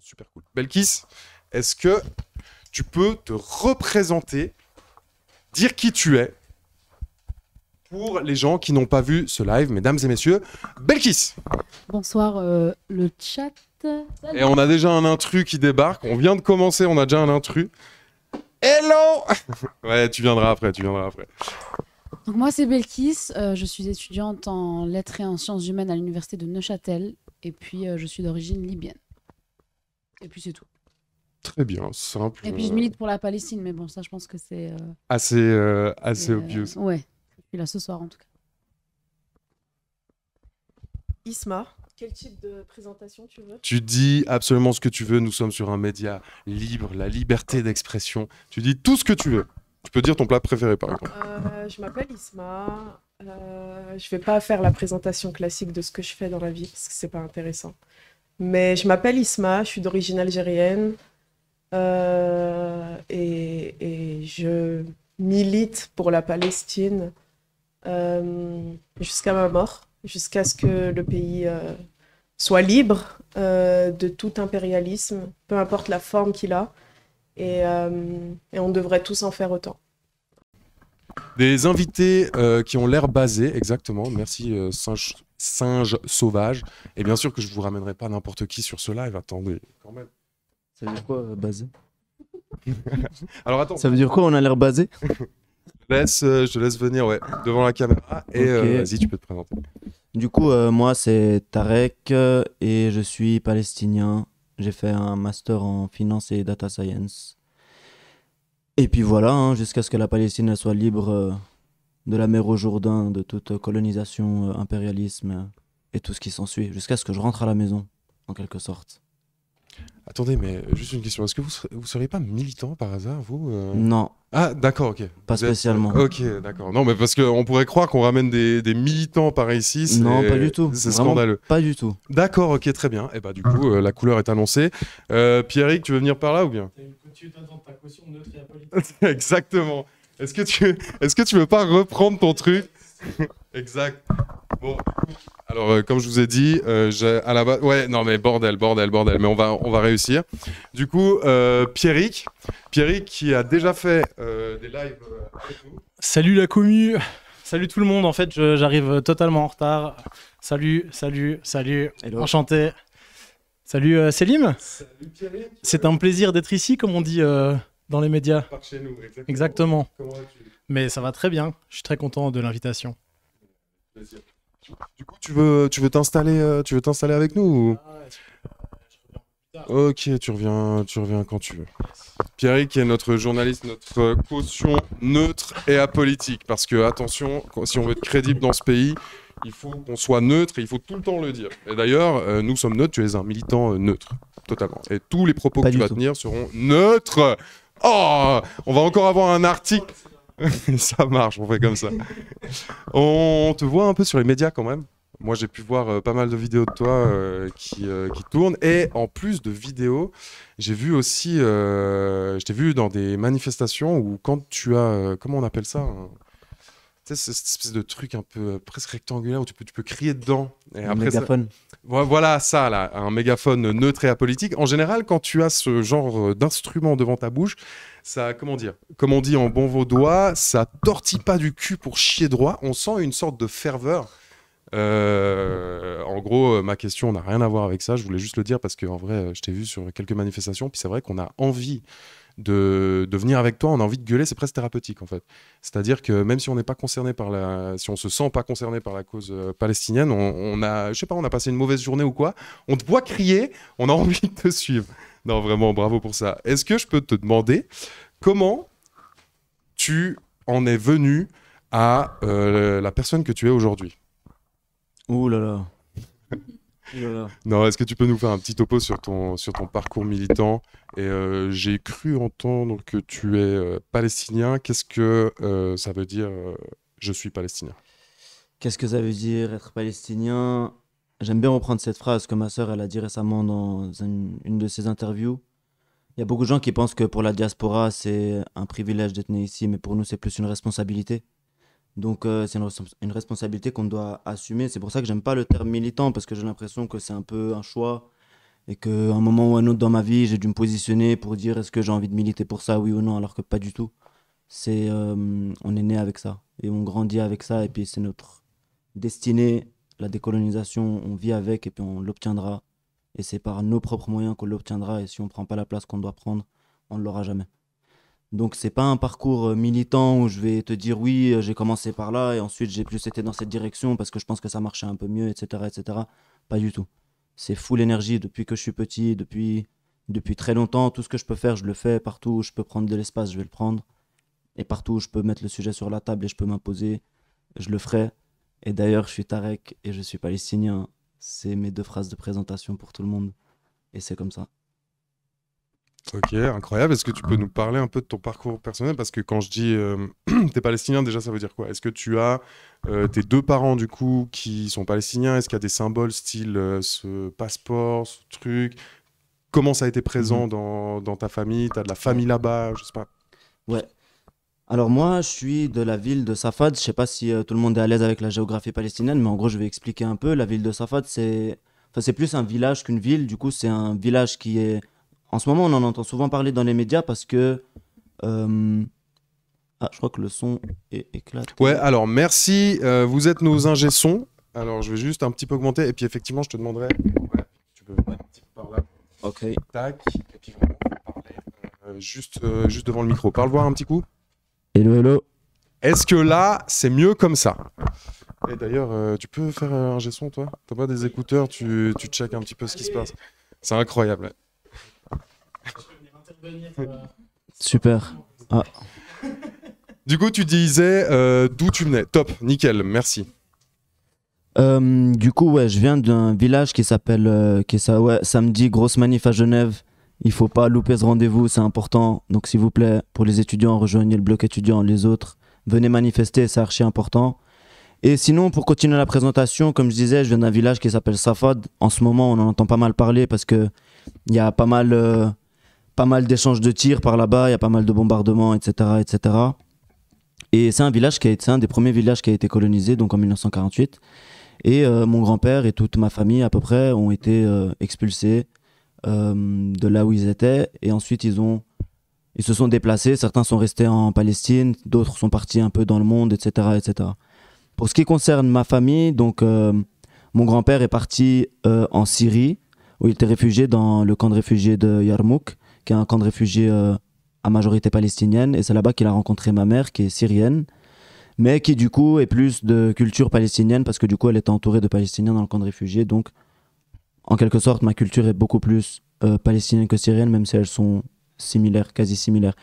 super cool. Belkis, est-ce que tu peux te représenter, dire qui tu es pour les gens qui n'ont pas vu ce live, mesdames et messieurs, Belkis Bonsoir euh, le chat. Et on a déjà un intrus qui débarque, on vient de commencer, on a déjà un intrus. Hello Ouais, tu viendras après, tu viendras après. Donc moi c'est Belkis, euh, je suis étudiante en lettres et en sciences humaines à l'université de Neuchâtel et puis euh, je suis d'origine libyenne. Et puis c'est tout. Très bien, simple. Et puis je euh, milite pour la Palestine, mais bon, ça je pense que c'est. Euh, assez, euh, assez obvious. Ouais, je là ce soir en tout cas. Isma, quel type de présentation tu veux Tu dis absolument ce que tu veux. Nous sommes sur un média libre, la liberté d'expression. Tu dis tout ce que tu veux. Tu peux dire ton plat préféré, par exemple. je m'appelle Isma. Euh, je vais pas faire la présentation classique de ce que je fais dans la vie parce que c'est pas intéressant. Mais je m'appelle Isma, je suis d'origine algérienne euh, et, je milite pour la Palestine euh, jusqu'à ma mort, jusqu'à ce que le pays euh, soit libre de tout impérialisme, peu importe la forme qu'il a, et on devrait tous en faire autant. Des invités euh, qui ont l'air basés, exactement. Merci euh, singe, Sauvage. Et bien sûr que je vous ramènerai pas n'importe qui sur ce live. Attendez, quand même. Ça veut dire quoi, euh, basé Alors attends. Ça veut dire quoi, on a l'air basé Je te laisse venir, devant la caméra. Et vas-y, tu peux te présenter. Du coup, moi, c'est Tarek et je suis palestinien. J'ai fait un master en finance et data science. Et puis voilà, hein, jusqu'à ce que la Palestine soit libre euh, de la mer au Jourdain, de toute colonisation, euh, impérialisme euh, et tout ce qui s'ensuit, jusqu'à ce que je rentre à la maison, en quelque sorte. Attendez, mais juste une question, est-ce que vous ne seriez pas militant par hasard, vous Non, ah, d'accord, ok. Pas spécialement. Ok, d'accord. Non, mais parce qu'on pourrait croire qu'on ramène des, militants par ici. Non, pas du tout. C'est scandaleux. Pas du tout. D'accord, ok, très bien. Et eh bah, ben, du coup, euh, la couleur est annoncée. Euh, Pierrick, tu veux venir par là ou bien Tu ta caution neutre Exactement. Est-ce que, tu... Est que tu veux pas reprendre ton truc Exact. Bon. Alors, euh, comme je vous ai dit, euh, à la base. Ouais, non, mais bordel, bordel, bordel. Mais on va, on va réussir. Du coup, euh, Pierrick. Pierrick qui a déjà fait euh, des lives avec Salut la commu. Salut tout le monde. En fait, j'arrive totalement en retard. Salut, salut, salut. Enchanté. Salut euh, Salut Pierrick. C'est un plaisir d'être ici, comme on dit dans les médias. Par chez nous, exactement. Mais ça va très bien. Je suis très content de l'invitation. Plaisir. Du coup, tu veux, tu veux t'installer, euh, tu veux t'installer avec nous ah Ok, tu reviens, tu reviens quand tu veux. Pierre-Yves, qui est notre journaliste, notre euh, caution neutre et apolitique. Parce que, attention, si on veut être crédible dans ce pays, il faut qu'on soit neutre et il faut tout le temps le dire. Et d'ailleurs, euh, nous sommes neutres, tu es un militant neutre, totalement. Et tous les propos que tu vas tenir seront neutres. Oh On va encore avoir un article. ça marche, on fait comme ça. on te voit un peu sur les médias quand même. Moi, j'ai pu voir euh, pas mal de vidéos de toi euh, euh, qui, tournent. Et en plus de vidéos, j'ai vu aussi, je t'ai vu dans des manifestations où quand tu as, comment on appelle ça hein, Tu cette espèce de truc un peu presque rectangulaire où tu peux, tu peux crier dedans. un mégaphone. Voilà ça, là, un mégaphone neutre et apolitique. En général, quand tu as ce genre euh, d'instrument devant ta bouche, ça, comment dire, comme on dit en bon vaudois, ça tortille pas du cul pour chier droit. On sent une sorte de ferveur. Euh, en gros, euh, ma question n'a rien à voir avec ça. Je voulais juste le dire parce qu'en vrai, je t'ai vu sur quelques manifestations. Puis c'est vrai qu'on a envie de, venir avec toi, on a envie de gueuler, c'est presque thérapeutique en fait. C'est-à-dire que même si on n'est pas concerné par la, si on se sent pas concerné par la cause euh, palestinienne, on, a, je sais pas, on a passé une mauvaise journée ou quoi, on te voit crier, on a envie de te suivre. Non, vraiment, bravo pour ça. Est-ce que je peux te demander comment tu en es venu à euh, la personne que tu es aujourd'hui Ouh là là. Non, est-ce que tu peux nous faire un petit topo sur ton, sur ton parcours militant Et euh, j'ai cru entendre que tu es euh, palestinien. Qu'est-ce que euh, ça veut dire je suis palestinien Qu'est-ce que ça veut dire être palestinien J'aime bien reprendre cette phrase que ma sœur elle a dit récemment dans une, une de ses interviews. Il y a beaucoup de gens qui pensent que pour la diaspora c'est un privilège d'être né ici, mais pour nous c'est plus une responsabilité. Donc euh, c'est une, responsabilité qu'on doit assumer. C'est pour ça que j'aime pas le terme militant parce que j'ai l'impression que c'est un peu un choix et qu'à un moment ou un autre dans ma vie, j'ai dû me positionner pour dire est-ce que j'ai envie de militer pour ça, oui ou non, alors que pas du tout. C'est euh, on est né avec ça et on grandit avec ça et puis c'est notre destinée, la décolonisation, on vit avec et puis on l'obtiendra. Et c'est par nos propres moyens qu'on l'obtiendra et si on ne prend pas la place qu'on doit prendre, on ne l'aura jamais. Donc c'est pas un parcours euh, militant où je vais te dire oui, euh, j'ai commencé par là et ensuite j'ai plus été dans cette direction parce que je pense que ça marchait un peu mieux, etc. etc. Pas du tout. C'est fou énergie depuis que je suis petit, depuis, depuis très longtemps. Tout ce que je peux faire, je le fais. Partout où je peux prendre de l'espace, je vais le prendre. Et partout où je peux mettre le sujet sur la table et je peux m'imposer, je le ferai. Et d'ailleurs, je suis Tarek et je suis palestinien. C'est mes deux phrases de présentation pour tout le monde. Et c'est comme ça. Ok, incroyable. Est-ce que tu peux hein. nous parler un peu de ton parcours personnel Parce que quand je dis euh, tu es palestinien, déjà, ça veut dire quoi Est-ce que tu as euh, tes deux parents, du coup, qui sont palestiniens Est-ce qu'il y a des symboles style euh, ce passeport, ce truc Comment ça a été présent mmh. dans, dans, ta famille Tu as de la famille là-bas Je sais pas. Ouais. Alors moi, je suis de la ville de Safad. Je sais pas si tout le monde est à l'aise avec la géographie palestinienne, mais en gros, je vais expliquer un peu. La ville de Safad, c'est enfin, c'est plus un village qu'une ville. Du coup, c'est un village qui est en ce moment, on en entend souvent parler dans les médias parce que. Euh, ah, je crois que le son est éclaté. Ouais, alors merci. Euh, vous êtes nos ingé -sons. Alors, je vais juste un petit peu augmenter. Et puis, effectivement, je te demanderai. Ouais, tu peux un petit peu par là. Ok. Tac. Et puis, vraiment, parler euh, juste, juste devant le micro. Parle voir un petit coup. Hello, hello. Est-ce que là, c'est mieux comme ça Et d'ailleurs, tu peux faire un ingé-son, toi T'as pas des écouteurs, tu, tu check un petit peu ce qui se passe. C'est incroyable. Euh, Super. Ah. Du coup, tu disais euh, d'où tu venais. Top, nickel, merci. Euh, du coup, ouais, je viens d'un village qui s'appelle ouais, samedi grosse manif à Genève. Il faut pas louper ce rendez-vous, c'est important. Donc, s'il vous plaît, pour les étudiants, rejoignez le bloc étudiant. Les autres, venez manifester, c'est archi important. Et sinon, pour continuer la présentation, comme je disais, je viens d'un village qui s'appelle Safad. En ce moment, on en entend pas mal parler parce que y a pas mal pas mal d'échanges de tirs par là-bas, il y a pas mal de bombardements, etc. etc. Et c'est un village qui a été c'est un des premiers villages qui a été colonisé, donc en 1948. Et euh, mon grand-père et toute ma famille, à peu près, ont été euh, expulsés euh, de là où ils étaient. Et ensuite, ils, ont, ils se sont déplacés. Certains sont restés en Palestine, d'autres sont partis un peu dans le monde, etc. etc. Pour ce qui concerne ma famille, donc, mon grand-père est parti en Syrie, où il était réfugié dans le camp de réfugiés de Yarmouk qui est un camp de réfugiés euh, à majorité palestinienne. Et c'est là-bas qu'il a rencontré ma mère, qui est syrienne, mais qui du coup est plus de culture palestinienne, parce que du coup elle est entourée de Palestiniens dans le camp de réfugiés. Donc, en quelque sorte, ma culture est beaucoup plus euh, palestinienne que syrienne, même si elles sont similaires, quasi similaires.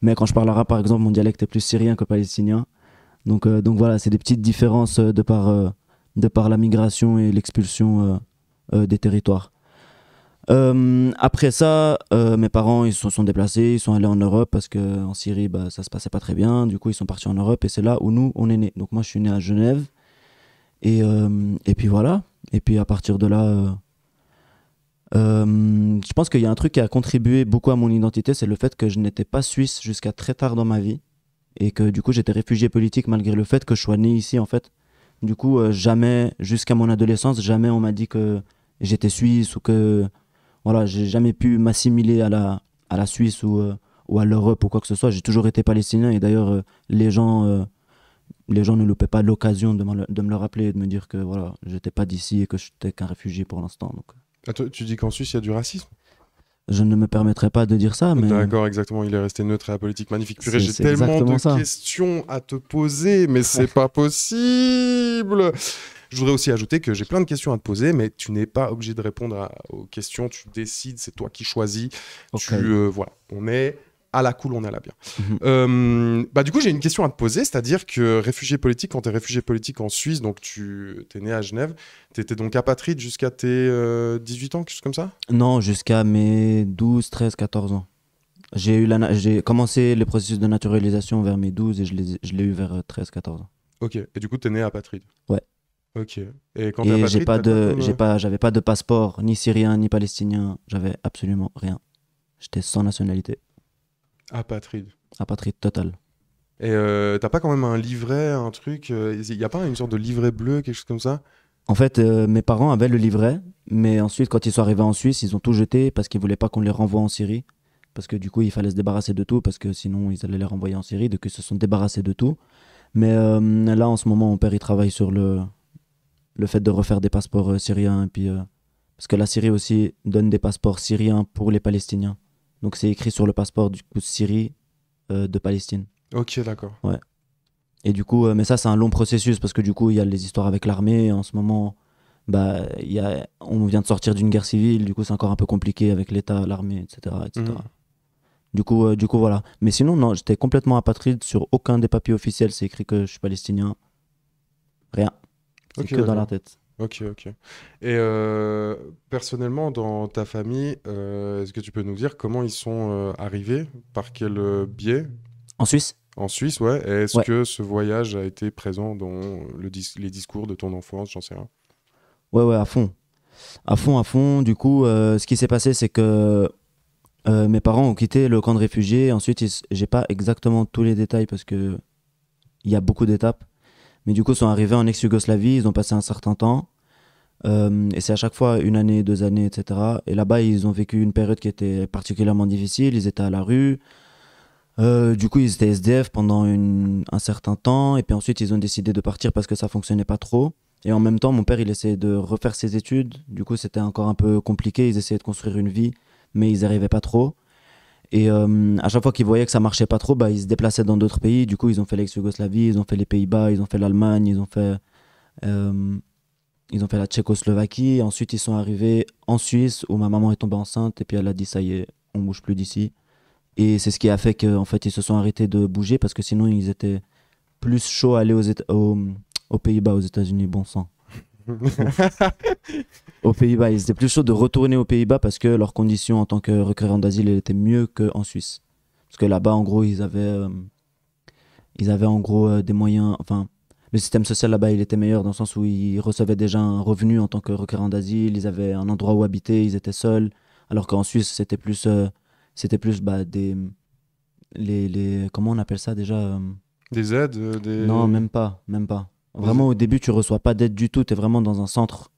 Mais quand je parle par exemple, mon dialecte est plus syrien que palestinien. Donc, euh, donc voilà, c'est des petites différences de, par, de par la migration et l'expulsion des territoires. Euh, après ça, euh, mes parents ils se sont déplacés, ils sont allés en Europe parce qu'en Syrie bah, ça se passait pas très bien. Du coup, ils sont partis en Europe et c'est là où nous on est nés. Donc, moi je suis né à Genève et, euh, et puis voilà. Et puis à partir de là, je pense qu'il y a un truc qui a contribué beaucoup à mon identité c'est le fait que je n'étais pas suisse jusqu'à très tard dans ma vie et que du coup j'étais réfugié politique malgré le fait que je sois né ici en fait. Du coup, jamais, jusqu'à mon adolescence, jamais on m'a dit que j'étais suisse ou que voilà, j'ai jamais pu m'assimiler à la, à la Suisse ou, euh, ou à l'Europe ou quoi que ce soit. J'ai toujours été palestinien et d'ailleurs, euh, les, gens, euh, les gens ne loupaient pas l'occasion de, me le rappeler et de me dire que voilà, j'étais pas d'ici et que je n'étais qu'un réfugié pour l'instant. Donc. Ah, tu, dis qu'en Suisse, il y a du racisme je ne me permettrai pas de dire ça, mais... D'accord, exactement, il est resté neutre la politique Magnifique j'ai tellement de questions à te poser, mais c'est pas possible Je voudrais aussi ajouter que j'ai plein de questions à te poser, mais tu n'es pas obligé de répondre aux questions. Tu décides, c'est toi qui choisis. Tu, euh, voilà, on est à la cool, on est à la bien. Mhm. Euh, bah, du coup, j'ai une question à te poser, c'est-à-dire que réfugié politique, quand tu es réfugié politique en Suisse, donc tu es né à Genève, tu étais donc apatride jusqu'à tes 18 euh, ans, quelque chose comme ça Non, jusqu'à mes 12, 13, 14 ans. J'ai, eu la j'ai commencé le processus de naturalisation vers mes 12 et je l'ai, eu vers 13, 14 ans. Ok, et du coup, tu es né apatride Ouais. Ok. Et quand j'ai pas de, j'ai euh, pas, j'avais pas de passeport ni syrien ni palestinien. J'avais absolument rien. J'étais sans nationalité. Apatride. Apatride totale. Et euh, t'as pas quand même un livret, un truc Il euh, a pas une sorte de livret bleu, quelque chose comme ça En fait, mes parents avaient le livret, mais ensuite, quand ils sont arrivés en Suisse, ils ont tout jeté parce qu'ils voulaient pas qu'on les renvoie en Syrie. Parce que du coup, il fallait se débarrasser de tout, parce que sinon, ils allaient les renvoyer en Syrie. Donc, ils se sont débarrassés de tout. Mais là, en ce moment, mon père, il travaille sur le, le fait de refaire des passeports euh, syriens. Et puis, euh, parce que la Syrie aussi donne des passeports syriens pour les Palestiniens. Donc c'est écrit sur le passeport du coup de Syrie euh, de Palestine. Ok, d'accord. Ouais. Et du coup, mais ça c'est un long processus parce que du coup il y a les histoires avec l'armée en ce moment bah, y a, on vient de sortir d'une guerre civile, du coup c'est encore un peu compliqué avec l'État, l'armée, etc. etc. Hmm. Du, coup, du coup, voilà. Mais sinon, non, j'étais complètement apatride sur aucun des papiers officiels, c'est écrit que je suis palestinien. Rien. C'est que dans leur tête. Ok, ok. Et euh, personnellement, dans ta famille, euh, est-ce que tu peux nous dire comment ils sont euh, arrivés Par quel biais En Suisse En Suisse, ouais. Est-ce que ce voyage a été présent dans le les discours de ton enfance J'en sais rien. Ouais, ouais, à fond. À fond, à fond. Du coup, ce qui s'est passé, c'est que mes parents ont quitté le camp de réfugiés. Ensuite, j'ai pas exactement tous les détails parce que il y a beaucoup d'étapes. Mais du coup, ils sont arrivés en ex-Yougoslavie, ils ont passé un certain temps. Euh, et c'est à chaque fois une année, deux années, etc. Et là-bas, ils ont vécu une période qui était particulièrement difficile. Ils étaient à la rue. Euh, du coup, ils étaient SDF pendant un certain temps. Et puis ensuite, ils ont décidé de partir parce que ça fonctionnait pas trop. Et en même temps, mon père, il essayait de refaire ses études. Du coup, c'était encore un peu compliqué. Ils essayaient de construire une vie, mais ils arrivaient pas trop. Et euh, à chaque fois qu'ils voyaient que ça marchait pas trop, bah, ils se déplaçaient dans d'autres pays. Du coup, ils ont fait l'ex-Yougoslavie, ils ont fait les Pays-Bas, ils ont fait l'Allemagne, ils ont fait. Euh, ils ont fait la Tchécoslovaquie, ensuite ils sont arrivés en Suisse où ma maman est tombée enceinte et puis elle a dit ça y est, on bouge plus d'ici. Et c'est ce qui a fait qu'en fait ils se sont arrêtés de bouger parce que sinon ils étaient plus chauds à aller aux, aux Pays-Bas, aux États-Unis, bon sang. aux Pays-Bas, ils étaient plus chauds de retourner aux Pays-Bas parce que leurs conditions en tant que requérants d'asile étaient mieux qu'en Suisse. Parce que là-bas, en gros, ils avaient, euh, ils avaient en gros euh, des moyens. Enfin, le système social là-bas, il était meilleur dans le sens où ils recevaient déjà un revenu en tant que requérant d'asile, ils avaient un endroit où habiter, ils étaient seuls. Alors qu'en Suisse, c'était plus, euh, c'était plus bah, des, les, les, comment on appelle ça déjà Des aides, des... Non, même pas, même pas. Vraiment, au début, tu reçois pas d'aide du tout. Tu es vraiment dans un centre.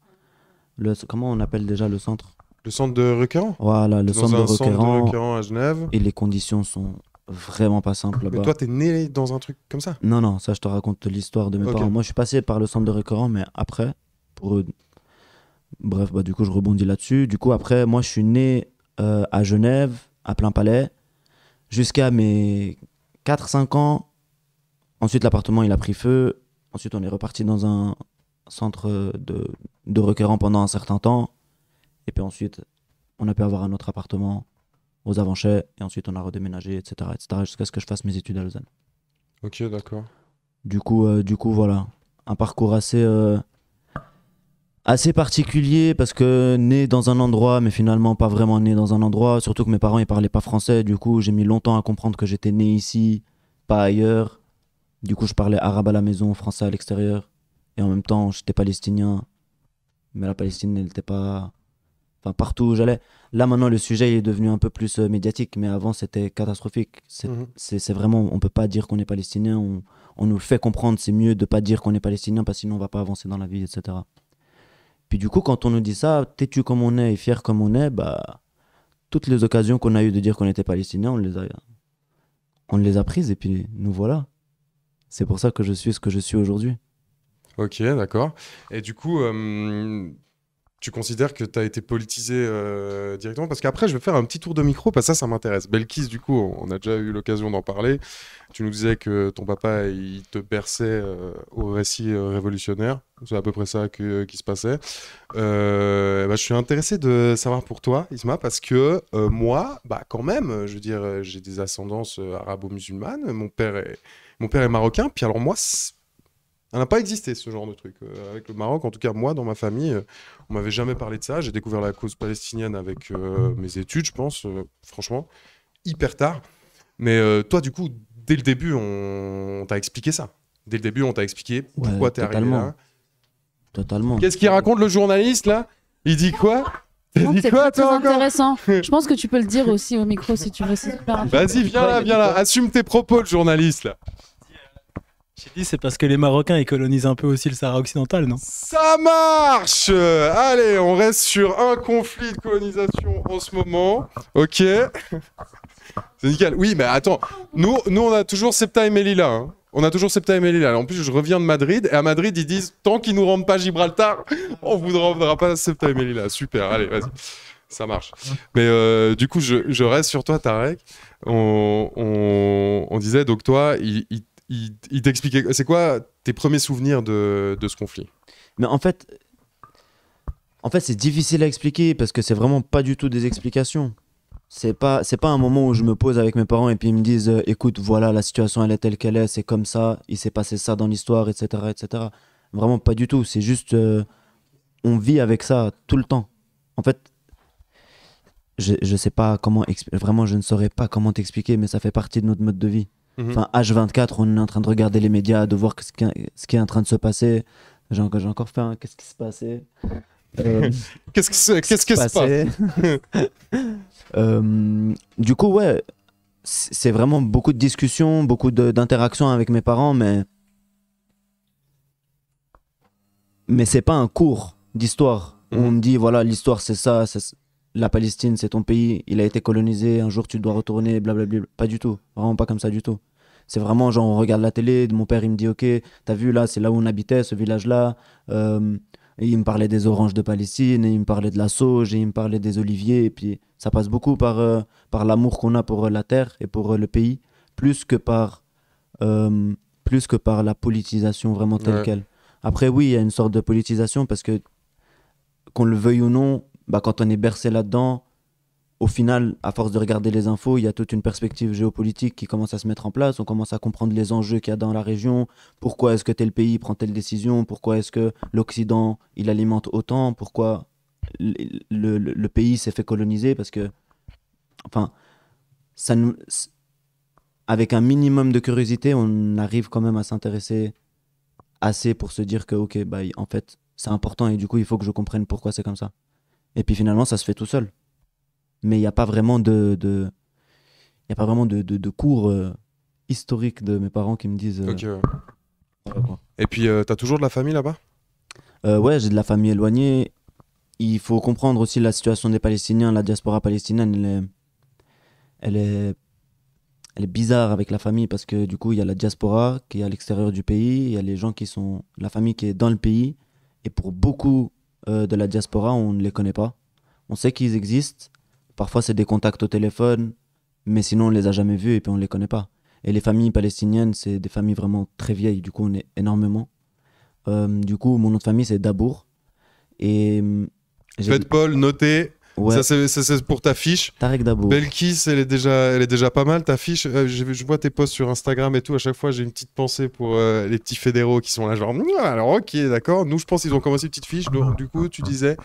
Le, comment on appelle déjà le centre Le centre de requérants Voilà, le centre, de, centre de à Genève. Et les conditions sont vraiment pas simples là-bas. Mais bah. toi, t'es né dans un truc comme ça Non, non, ça, je te raconte l'histoire de mes parents. Moi, je suis passé par le centre de récurrent, mais après, pour eux... Bref, bah, du coup, je rebondis là-dessus. Du coup, après, moi, je suis né euh, à Genève, à plein palais, jusqu'à mes 4-5 ans. Ensuite, l'appartement, il a pris feu. Ensuite, on est reparti dans un centre de, de requérants pendant un certain temps. Et puis ensuite, on a pu avoir un autre appartement aux Avanchets Et ensuite, on a redéménagé, etc., jusqu'à ce que je fasse mes études à Lausanne. Ok, d'accord. Du coup, euh, du coup, voilà. Un parcours assez, euh, assez particulier parce que né dans un endroit, mais finalement pas vraiment né dans un endroit. Surtout que mes parents, ils parlaient pas français. Du coup, j'ai mis longtemps à comprendre que j'étais né ici, pas ailleurs. Du coup, je parlais arabe à la maison, français à l'extérieur. Et en même temps, j'étais palestinien. Mais la Palestine, elle n'était pas. Enfin, partout où j'allais. Là, maintenant, le sujet est devenu un peu plus euh, médiatique. Mais avant, c'était catastrophique. C'est mhm. vraiment. On ne peut pas dire qu'on est palestinien. On, nous le fait comprendre. C'est mieux de ne pas dire qu'on est palestinien parce que sinon, on ne va pas avancer dans la vie, etc. Puis du coup, quand on nous dit ça, têtu comme on est et fier comme on est, bah, toutes les occasions qu'on a eues de dire qu'on était palestinien, on les a, on les a prises et puis nous voilà. C'est pour ça que je suis ce que je suis aujourd'hui. Ok, d'accord. Et du coup, euh, tu considères que tu as été politisé euh, directement Parce qu'après, je vais faire un petit tour de micro, parce que ça, ça m'intéresse. Belkis, du coup, on a déjà eu l'occasion d'en parler. Tu nous disais que ton papa, il te berçait euh, au récit révolutionnaire. C'est à peu près ça qui se passait. Eh ben, je suis intéressé de savoir pour toi, Isma, parce que moi, bah, quand même, je veux dire, j'ai des ascendances arabo-musulmanes. Mon père est mon père est marocain, puis alors moi, ça n'a pas existé ce genre de truc euh, avec le Maroc. En tout cas, moi, dans ma famille, euh, on m'avait jamais parlé de ça. J'ai découvert la cause palestinienne avec euh, mes études, je pense, franchement, hyper tard. Mais toi, du coup, dès le début, on, t'a expliqué ça. Dès le début, on t'a expliqué pourquoi tu t'es arrivé là. Totalement. Qu'est-ce qu'il raconte le journaliste là Il dit quoi c'est intéressant. Je pense que tu peux le dire aussi au micro si tu veux. Vas-y, viens là, viens là. Assume tes propos, le journaliste. J'ai dit, c'est parce que les Marocains, ils colonisent un peu aussi le Sahara occidental, non Ça marche Allez, on reste sur un conflit de colonisation en ce moment. Ok. C'est nickel. Oui, mais attends, nous, nous on a toujours Septa et Melilla. Hein on a toujours Septa et là. En plus, je reviens de Madrid, et à Madrid, ils disent tant qu'ils nous rendent pas Gibraltar, on vous rendra pas Septa et là. Super, allez, vas-y. Ça marche. Mais euh, du coup, je, reste sur toi, Tarek. On, disait, donc toi, il, t'expliquait. C'est quoi tes premiers souvenirs de, de ce conflit Mais en fait, en fait, c'est difficile à expliquer parce que c'est vraiment pas du tout des explications. C'est pas c'est pas un moment où je me pose avec mes parents et puis ils me disent euh, écoute voilà la situation elle est telle qu'elle est c'est comme ça il s'est passé ça dans l'histoire etc etc vraiment pas du tout c'est juste euh, on vit avec ça tout le temps en fait je, je sais pas comment vraiment je ne saurais pas comment t'expliquer mais ça fait partie de notre mode de vie mhm. enfin H24 on est en train de regarder les médias de voir ce qui, est en train de se passer j'ai encore, fait hein, qu'est-ce qui se passait euh, qu'est-ce qui se, ce passe euh, Du coup, ouais, c'est vraiment beaucoup de discussions, beaucoup d'interactions avec mes parents, mais mais c'est pas un cours d'histoire où on mhm. me dit voilà l'histoire c'est ça, la Palestine c'est ton pays, il a été colonisé, un jour tu dois retourner, blablabla. Pas du tout, vraiment pas comme ça du tout. C'est vraiment genre on regarde la télé, mon père il me dit ok, t'as vu là c'est là où on habitait, ce village là. Euh, et il me parlait des oranges de Palestine, il me parlait de la sauge, il me parlait des oliviers. Et puis ça passe beaucoup par, euh, par l'amour qu'on a pour euh, la terre et pour euh, le pays, plus que par, plus que par la politisation vraiment telle qu'elle. Après, oui, il y a une sorte de politisation parce que, qu'on le veuille ou non, bah, quand on est bercé là-dedans, au final, à force de regarder les infos, il y a toute une perspective géopolitique qui commence à se mettre en place. On commence à comprendre les enjeux qu'il y a dans la région. Pourquoi est-ce que tel pays prend telle décision Pourquoi est-ce que l'Occident, il alimente autant Pourquoi le, pays s'est fait coloniser Parce que, enfin, ça nous, avec un minimum de curiosité, on arrive quand même à s'intéresser assez pour se dire que, ok, bah, en fait, c'est important et du coup, il faut que je comprenne pourquoi c'est comme ça. Et puis finalement, ça se fait tout seul mais il n'y a pas vraiment de, de y a pas vraiment de, de, cours historique euh, historiques de mes parents qui me disent. Euh, Et puis, euh, tu as toujours de la famille là-bas Ouais, j'ai de la famille éloignée. Il faut comprendre aussi la situation des Palestiniens. La diaspora palestinienne, elle est, elle est, elle est bizarre avec la famille parce que du coup, il y a la diaspora qui est à l'extérieur du pays, il y a les gens qui sont. la famille qui est dans le pays. Et pour beaucoup de la diaspora, on ne les connaît pas. On sait qu'ils existent, Parfois, c'est des contacts au téléphone, mais sinon, on les a jamais vus et puis on ne les connaît pas. Et les familles palestiniennes, c'est des familles vraiment très vieilles, du coup, on est énormément. Euh, du coup, mon nom de famille, c'est Dabour. Et. Hum, Faites Paul, noter Ça, c'est pour ta fiche. Tarek Dabour. Belkis, elle est déjà, elle est déjà pas mal, ta fiche. Euh, je, vois tes posts sur Instagram et tout. À chaque fois, j'ai une petite pensée pour euh, les petits fédéraux qui sont là, genre, alors ok, d'accord. Nous, je pense qu'ils ont commencé une petite fiche. Donc, du coup, tu disais,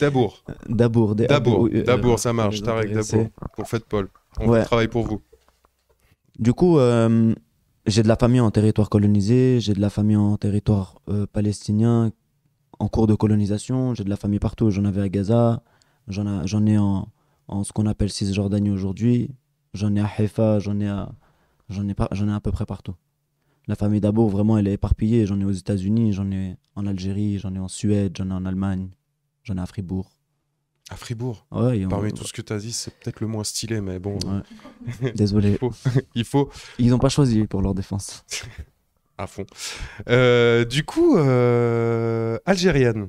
Dabour. Dabour. Dabour. Euh, Dabour, ça marche. Euh, Tarek euh, Dabour. Pour Fête Paul. On travaille pour vous. Du coup, j'ai de la famille en territoire colonisé, j'ai de la famille en territoire palestinien en cours de colonisation, j'ai de la famille partout. J'en avais à Gaza, j'en ai en, en ce qu'on appelle Cisjordanie aujourd'hui, j'en ai à Haifa, j'en ai, à, j'en, ai pas, j'en ai à peu près partout. La famille Dabour, vraiment, elle est éparpillée. J'en ai aux États-Unis, j'en ai en Algérie, j'en ai en Suède, j'en ai en Allemagne j'en ai à Fribourg. À Fribourg Parmi tout ce que tu as dit, c'est peut-être le moins stylé, mais bon. Euh, Désolé. il, faut... Ils n'ont pas choisi pour leur défense. à fond. Euh, du coup, euh, algérienne.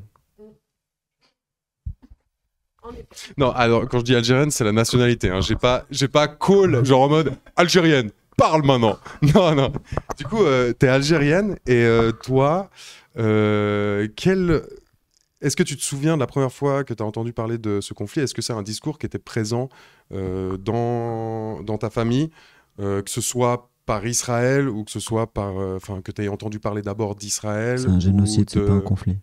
Non, alors quand je dis algérienne, c'est la nationalité. Hein. J'ai pas, j'ai pas call genre en mode algérienne. Parle maintenant. Non, non. Du coup, t'es algérienne et toi, quel... Est-ce que tu te souviens de la première fois que tu as entendu parler de ce conflit Est-ce que c'est un discours qui était présent euh, dans, dans ta famille, euh, que ce soit par Israël ou que ce soit par. Euh, enfin, que tu aies entendu parler d'abord d'Israël C'est un génocide, c'est pas un conflit.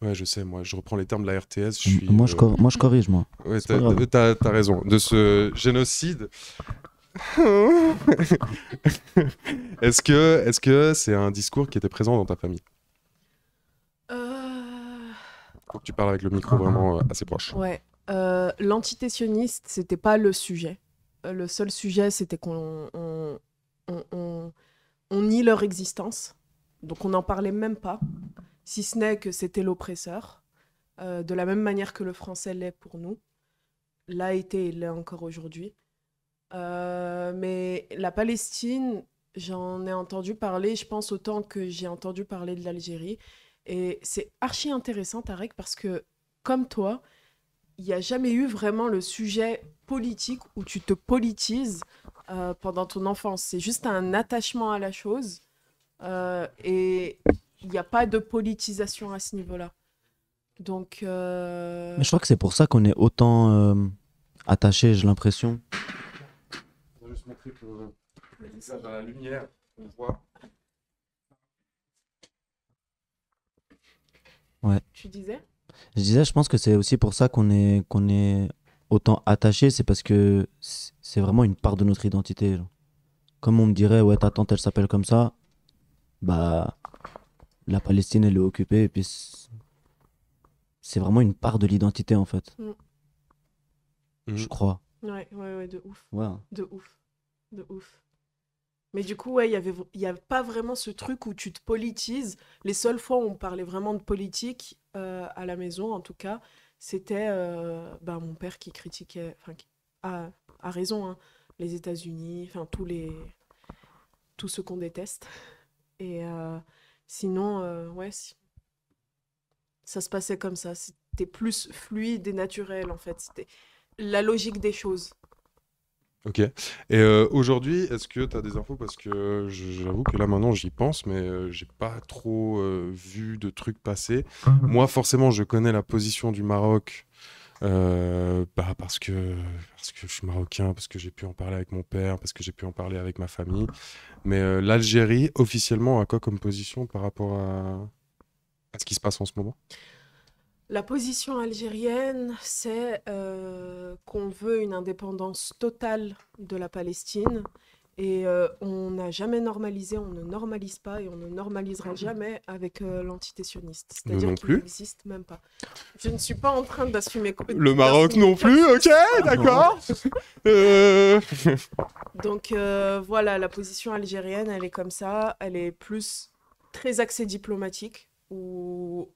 Ouais, je sais, moi, je reprends les termes de la RTS. moi, je moi, corrige, moi. Ouais, t'as as, raison. De ce génocide. est-ce que c'est un discours qui était présent dans ta famille faut que tu parles avec le micro ah, ah. vraiment euh, assez proche. Ouais. Euh, L'entité sioniste, c'était pas le sujet. Euh, le seul sujet, c'était qu'on on, on, nie leur existence. Donc on n'en parlait même pas, si ce n'est que c'était l'oppresseur, euh, de la même manière que le français l'est pour nous, l'a été et l'est encore aujourd'hui. mais la Palestine, j'en ai entendu parler, je pense autant que j'ai entendu parler de l'Algérie. Et c'est archi intéressant, Tarek, parce que comme toi, il n'y a jamais eu vraiment le sujet politique où tu te politises euh, pendant ton enfance. C'est juste un attachement à la chose euh, et il n'y a pas de politisation à ce niveau-là. Donc. Euh, Mais je crois que c'est pour ça qu'on est autant attaché, j'ai l'impression. Je vais juste montrer dans la lumière, on voit. Ouais. Tu disais Je disais, je pense que c'est aussi pour ça qu'on est, qu'on est autant attaché, c'est parce que c'est vraiment une part de notre identité. Comme on me dirait, ouais, ta tante, elle s'appelle comme ça, bah, la Palestine, elle est occupée, et puis c'est vraiment une part de l'identité, en fait. Mm. Je crois. Ouais, ouais, ouais, de ouf. De ouf. De ouf. Mais du coup, ouais, il n'y avait, y pas vraiment ce truc où tu te politises. Les seules fois où on parlait vraiment de politique, euh, à la maison en tout cas, c'était euh, ben, mon père qui critiquait, enfin, à, raison, hein, les États-Unis, enfin, tous les. tout ce qu'on déteste. Et euh, sinon, ouais, ça se passait comme ça. C'était plus fluide et naturel en fait. C'était la logique des choses. Ok. Et euh, aujourd'hui, est-ce que tu as des infos Parce que j'avoue que là maintenant j'y pense, mais euh, j'ai pas trop euh, vu de trucs passer. Mhm. Moi, forcément, je connais la position du Maroc bah, parce que parce que je suis marocain, parce que j'ai pu en parler avec mon père, parce que j'ai pu en parler avec ma famille. Mais l'Algérie, officiellement, a quoi comme position par rapport à ce qui se passe en ce moment la position algérienne, c'est euh, qu'on veut une indépendance totale de la Palestine et euh, on n'a jamais normalisé, on ne normalise pas et on ne normalisera ah. jamais avec euh, l'entité sioniste. C'est-à-dire qu'il n'existe même pas. Je ne suis pas en train d'assumer. Le Maroc non plus, ok, ah d'accord. Donc voilà, la position algérienne, elle est comme ça, elle est plus très axée diplomatique ou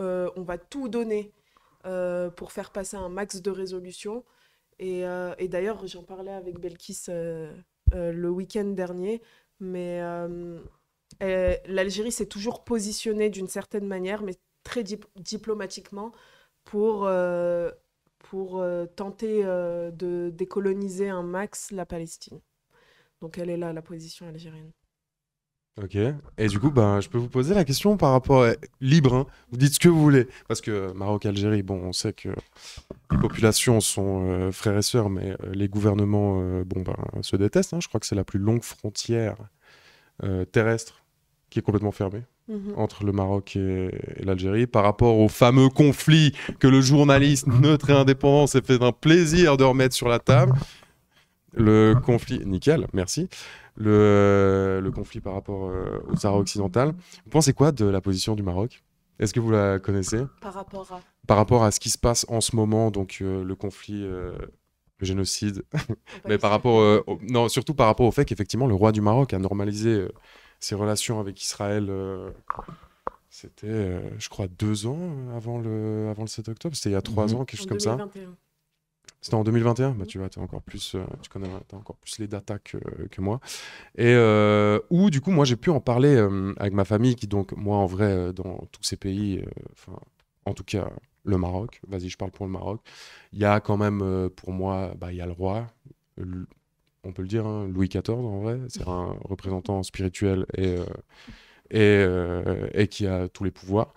euh, on va tout donner euh, pour faire passer un max de résolution. Et, euh, d'ailleurs, j'en parlais avec Belkis le week-end dernier, mais l'Algérie s'est toujours positionnée d'une certaine manière, mais très diplomatiquement, pour, pour tenter de décoloniser un max la Palestine. Donc elle est là, la position algérienne. Ok. Et du coup, ben, je peux vous poser la question par rapport à... libre. Hein. Vous dites ce que vous voulez, parce que Maroc, Algérie, bon, on sait que les populations sont euh, frères et sœurs, mais euh, les gouvernements, euh, bon, ben, se détestent. Hein. Je crois que c'est la plus longue frontière terrestre qui est complètement fermée mhm. entre le Maroc et, et l'Algérie. Par rapport au fameux conflit que le journaliste neutre et indépendant s'est fait un plaisir de remettre sur la table, le conflit, nickel, merci le, le, conflit par rapport euh, au Sahara occidental. Vous pensez quoi de la position du Maroc Est-ce que vous la connaissez Par rapport à Par rapport à ce qui se passe en ce moment, donc euh, le conflit euh, le génocide. Mais par rapport, non, surtout par rapport au fait qu'effectivement le roi du Maroc a normalisé ses relations avec Israël. C'était, je crois, deux ans avant le, avant le 7 octobre. C'était il y a trois mhm. ans, quelque chose comme 2021. ça. C'était en 2021. Bah, tu vois, encore plus, euh, tu connais, encore plus les datas que, moi. Et euh, où, du coup, moi, j'ai pu en parler euh, avec ma famille, qui donc, moi, en vrai, dans tous ces pays, enfin, en tout cas, le Maroc. Vas-y, je parle pour le Maroc. Il y a quand même, pour moi, bah, il y a le roi. on peut le dire, hein, Louis XIV en vrai, c'est un représentant spirituel et, euh, euh, et, qui a tous les pouvoirs.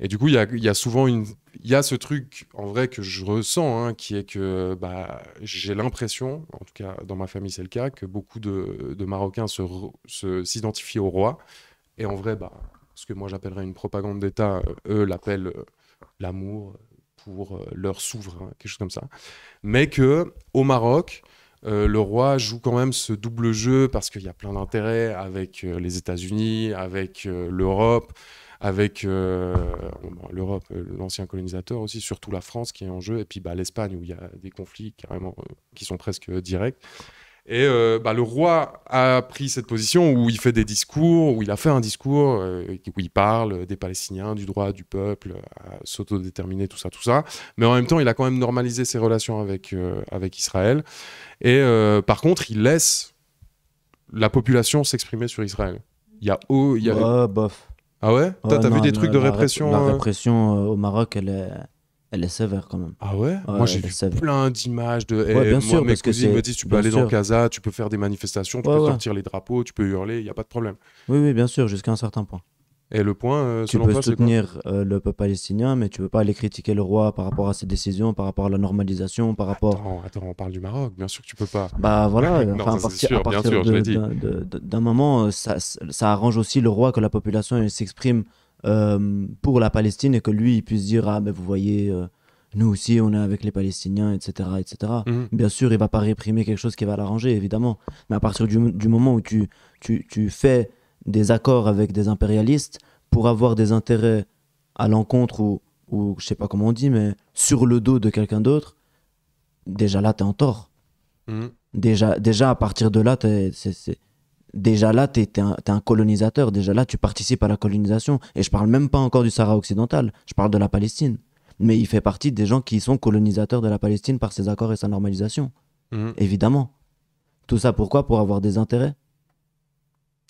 Et du coup, il y a, souvent une. Il y a ce truc, en vrai, que je ressens, hein, qui est que bah, j'ai l'impression, en tout cas dans ma famille c'est le cas, que beaucoup de, Marocains s'identifient se, au roi. Et en vrai, bah, ce que moi j'appellerais une propagande d'État, euh, eux l'appellent euh, l'amour pour leur souverain, quelque chose comme ça. Mais que au Maroc, euh, le roi joue quand même ce double jeu parce qu'il y a plein d'intérêts avec euh, les États-Unis, avec euh, l'Europe, avec bah, l'Europe, l'ancien colonisateur aussi, surtout la France qui est en jeu, et puis bah, l'Espagne où il y a des conflits carrément qui sont presque directs. Et euh, bah, le roi a pris cette position où il fait des discours, où il a fait un discours, euh, où il parle des Palestiniens, du droit du peuple à s'autodéterminer, tout ça, tout ça. Mais en même temps, il a quand même normalisé ses relations avec, euh, avec Israël. Et par contre, il laisse la population s'exprimer sur Israël. Il y a... Oh, il y a... Bah, bof. Ah ouais t'as vu des trucs de répression la répression au Maroc, elle est elle est sévère quand même. Ah ouais, Moi j'ai vu plein d'images de. Eh, bien sûr, mes parce me disent tu peux aller dans dans Casa, tu peux faire des manifestations, tu peux sortir les drapeaux, tu peux hurler, il n'y a pas de problème. Oui, oui, bien sûr, jusqu'à un certain point. Et le point, euh, tu peux soutenir euh, le peuple palestinien, mais tu ne peux pas aller critiquer le roi par rapport à ses décisions, par rapport à la normalisation, par rapport. Attends, on parle du Maroc, bien sûr que tu peux pas. Bah voilà, enfin, à partir, partir d'un moment, euh, ça, ça, arrange aussi le roi que la population s'exprime euh, pour la Palestine et que lui, il puisse dire, ah mais vous voyez, euh, nous aussi, on est avec les Palestiniens, etc. etc. Mhm. Bien sûr, il va pas réprimer quelque chose qui va l'arranger, évidemment. Mais à partir du, du moment où tu, tu, tu, fais des accords avec des impérialistes pour avoir des intérêts à l'encontre ou, ou, je sais pas comment on dit, mais sur le dos de quelqu'un d'autre, déjà là, tu es en tort. Mhm. Déjà, déjà, à partir de là, es, c'est déjà là, tu es, un colonisateur, déjà là, tu participes à la colonisation. Et je parle même pas encore du Sahara occidental, je parle de la Palestine. Mais il fait partie des gens qui sont colonisateurs de la Palestine par ses accords et sa normalisation. Mhm. Évidemment. Tout ça pourquoi Pour avoir des intérêts.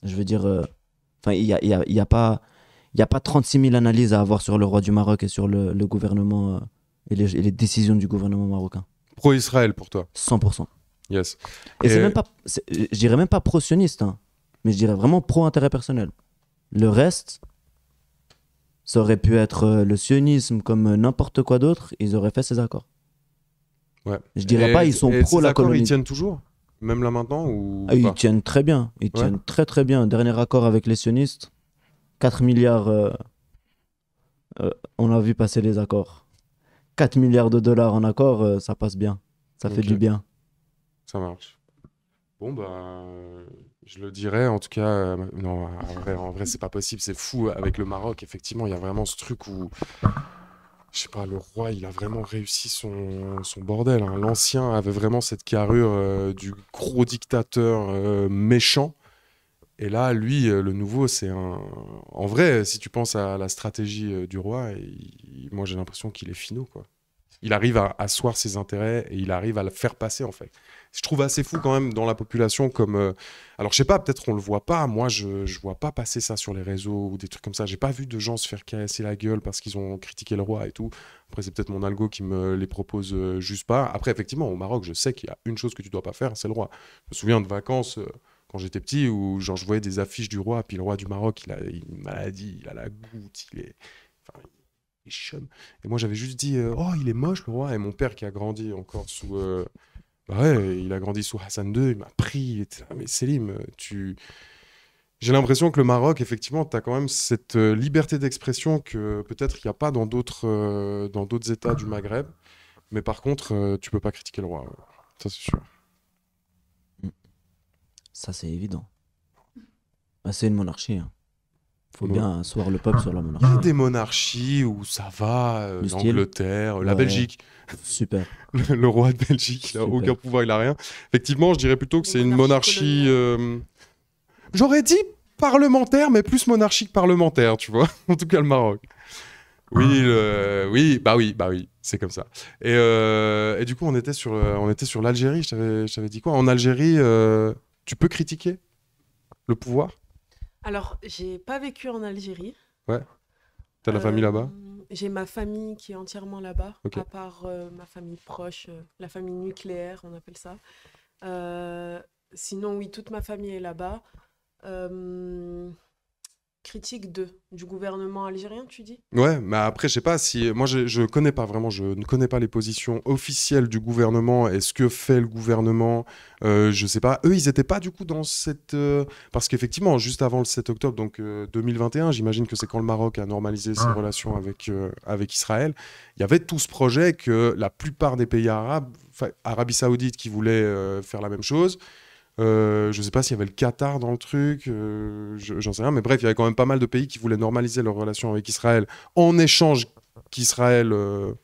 Je veux dire, euh, il n'y a, y a, pas. Il n'y a pas 36 000 analyses à avoir sur le roi du Maroc et sur le, gouvernement euh, et les décisions du gouvernement marocain. Pro-Israël pour toi 100%. Yes. Et, c'est même pas, euh, je dirais même pas pro-sioniste, hein, mais je dirais vraiment pro-intérêt personnel. Le reste, ça aurait pu être euh, le sionisme comme euh, n'importe quoi d'autre, ils auraient fait ces accords. Ouais. Je dirais pas, ils sont pro ces la colonie. Ils tiennent toujours Même là maintenant ou ah, Ils tiennent très bien. Ils tiennent très très bien. Dernier accord avec les sionistes, 4 milliards. on a vu passer les accords. 4 milliards de dollars en accord, ça passe bien. Ça fait du bien. Ça marche. Bon, bah, je le dirais, en tout cas, euh, non, en vrai, c'est pas possible, c'est fou. Avec le Maroc, effectivement, il y a vraiment ce truc où, je sais pas, le roi, il a vraiment réussi son, bordel. Hein. L'ancien avait vraiment cette carrure euh, du gros dictateur méchant. Et là, lui, le nouveau, c'est un. En vrai, si tu penses à la stratégie du roi, moi, j'ai l'impression qu'il est finot, quoi il arrive à asseoir ses intérêts et il arrive à le faire passer en fait. Je trouve assez fou quand même dans la population comme. Euh, alors je sais pas, peut-être on le voit pas. Moi je je vois pas passer ça sur les réseaux ou des trucs comme ça. J'ai pas vu de gens se faire casser la gueule parce qu'ils ont critiqué le roi et tout. Après c'est peut-être mon algo qui me les propose euh, juste pas. Après effectivement au Maroc je sais qu'il y a une chose que tu dois pas faire, c'est le roi. Je me souviens de vacances. Euh, quand j'étais petit où genre je voyais des affiches du roi puis le roi du Maroc il a une maladie il a la goutte il est et moi, j'avais juste dit, euh, oh, il est moche, le roi. Et mon père qui a grandi encore sous. Euh, bah ouais, il a grandi sous Hassan II, il m'a pris. mais Selim, euh, tu. J'ai l'impression que le Maroc, effectivement, tu as quand même cette liberté d'expression que peut-être il n'y a pas dans d'autres dans d'autres États du Maghreb. Mais par contre, tu peux pas critiquer le roi. Ça, c'est sûr. Mm. Ça, c'est évident. Bah, c'est une monarchie. Hein faut bien asseoir le peuple sur la monarchie. Il y a des monarchies où ça va, euh, l'Angleterre, la Belgique. Super. le, roi de Belgique, il n'a aucun pouvoir, il n'a rien. Effectivement, je dirais plutôt que c'est une monarchie. Euh, j'aurais dit parlementaire, mais plus monarchie que parlementaire, tu vois. en tout cas, le Maroc. Oui, ah. oui, bah oui, bah oui, c'est comme ça. Et, euh, du coup, on était sur, on était sur l'Algérie. Je t'avais dit quoi En Algérie, tu peux critiquer le pouvoir alors, j'ai pas vécu en Algérie. Ouais. T'as la famille là-bas euh, J'ai ma famille qui est entièrement là-bas, à part euh, ma famille proche, euh, la famille nucléaire, on appelle ça. sinon, oui, toute ma famille est là-bas critique de du gouvernement algérien, tu dis Ouais, mais après, je sais pas si moi je, je connais pas vraiment, je ne connais pas les positions officielles du gouvernement. Est-ce que fait le gouvernement Je euh, Je sais pas. Eux, ils étaient pas du coup dans cette euh, parce qu'effectivement, juste avant le 7 octobre, donc 2021, euh, j'imagine que c'est quand le Maroc a normalisé ses ah. relations avec avec Israël. Il y avait tout ce projet que la plupart des pays arabes, Arabie Saoudite, qui voulait faire la même chose. Euh, je sais pas s'il y avait le Qatar dans le truc, euh, j'en sais rien, mais bref, il y avait quand même pas mal de pays qui voulaient normaliser leurs relations avec Israël en échange qu'Israël stop euh,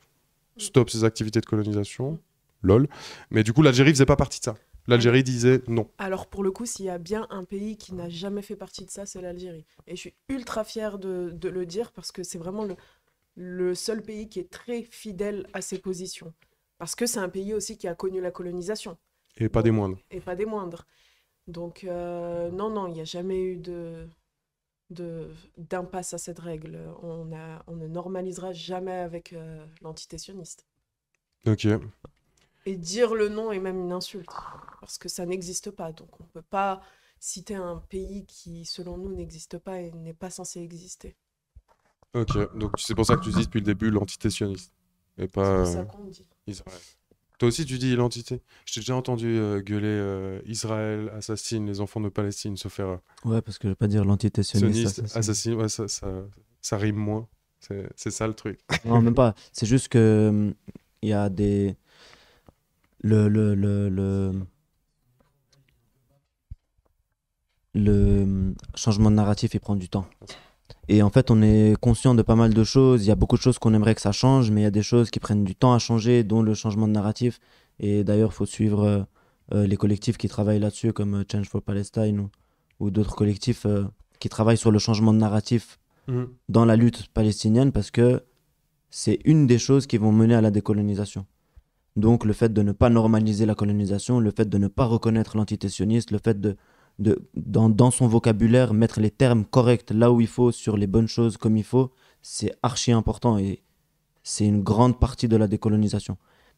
stoppe ses activités de colonisation. Lol. Mais du coup, l'Algérie faisait pas partie de ça. L'Algérie disait non. Alors pour le coup, s'il y a bien un pays qui n'a jamais fait partie de ça, c'est l'Algérie. Et je suis ultra fière de, le dire parce que c'est vraiment le, le seul pays qui est très fidèle à ses positions. Parce que c'est un pays aussi qui a connu la colonisation. Et pas des moindres. Et pas des moindres. Donc, euh, non, non, il n'y a jamais eu de d'impasse à cette règle. On, a, on ne normalisera jamais avec euh, l'entité sioniste. Ok. Et dire le nom est même une insulte, parce que ça n'existe pas. Donc, on ne peut pas citer un pays qui, selon nous, n'existe pas et n'est pas censé exister. Ok, donc c'est pour ça que tu dis depuis le début l'entité sioniste. Et pas. ça qu'on dit. Israël. Toi aussi, tu dis l'entité. Je t'ai déjà entendu euh, gueuler euh, Israël assassine les enfants de Palestine, sauf erreur. Ouais, parce que je vais pas dire l'entité sioniste assassine. assassine ouais, ça, ça, rime moins. C'est ça le truc. non, même pas. C'est juste que hum, il y a des. Le. le, le, le... Le hum, changement de narratif, il prend du temps. Et en fait, on est conscient de pas mal de choses. Il y a beaucoup de choses qu'on aimerait que ça change, mais il y a des choses qui prennent du temps à changer, dont le changement de narratif. Et d'ailleurs, il faut suivre euh, euh, les collectifs qui travaillent là-dessus, comme euh, Change for Palestine ou, d'autres collectifs qui travaillent sur le changement de narratif mmh. dans la lutte palestinienne, parce que c'est une des choses qui vont mener à la décolonisation. Donc le fait de ne pas normaliser la colonisation, le fait de ne pas reconnaître l'entité sioniste, le fait de de, dans, dans, son vocabulaire, mettre les termes corrects là où il faut, sur les bonnes choses comme il faut, c'est archi important et c'est une grande partie de la décolonisation.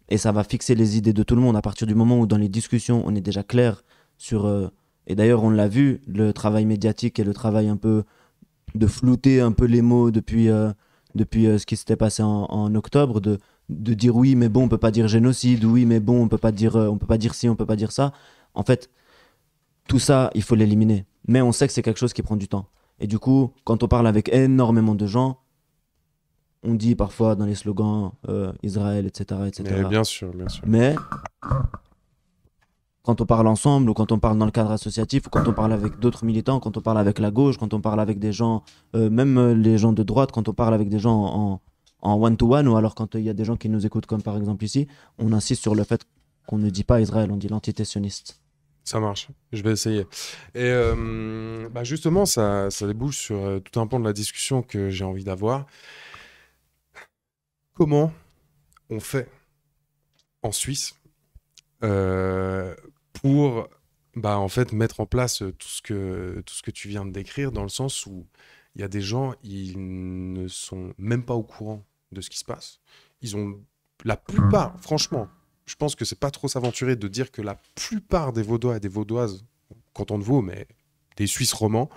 Et ça va fixer les idées de tout le monde à partir du moment où dans les discussions, on est déjà clair sur... Euh, et d'ailleurs, on l'a vu, le travail médiatique et le travail un peu de flouter un peu les mots depuis, euh, depuis euh, ce qui s'était passé en, octobre, de, de dire oui, mais bon, on peut pas dire génocide, oui, mais bon, on peut pas dire, on peut pas dire ci, on peut pas dire ça. En fait, tout ça, il faut l'éliminer. Mais on sait que c'est quelque chose qui prend du temps. Et du coup, quand on parle avec énormément de gens, on dit parfois dans les slogans euh, Israël, etc. etc. Mais bien sûr, bien sûr. Mais quand on parle ensemble, ou quand on parle dans le cadre associatif, ou quand on parle avec d'autres militants, quand on parle avec la gauche, quand on parle avec des gens, euh, même euh, les gens de droite, quand on parle avec des gens en, one-to-one, ou alors quand il y a des gens qui nous écoutent, comme par exemple ici, on insiste sur le fait qu'on ne dit pas Israël, on dit l'entité sioniste. Ça marche, je vais essayer. Et euh, bah, justement, ça, débouche sur euh, tout un pan de la discussion que j'ai envie d'avoir. Comment on fait en Suisse euh, pour bah, en fait, mettre en place tout ce, que, tout ce que tu viens de décrire, dans le sens où il y a des gens, ils ne sont même pas au courant de ce qui se passe. Ils ont la plupart, mmh. franchement, je pense que c'est pas trop s'aventurer de dire que la plupart des Vaudois et des Vaudoises, quand on de vous, mais des Suisses romans,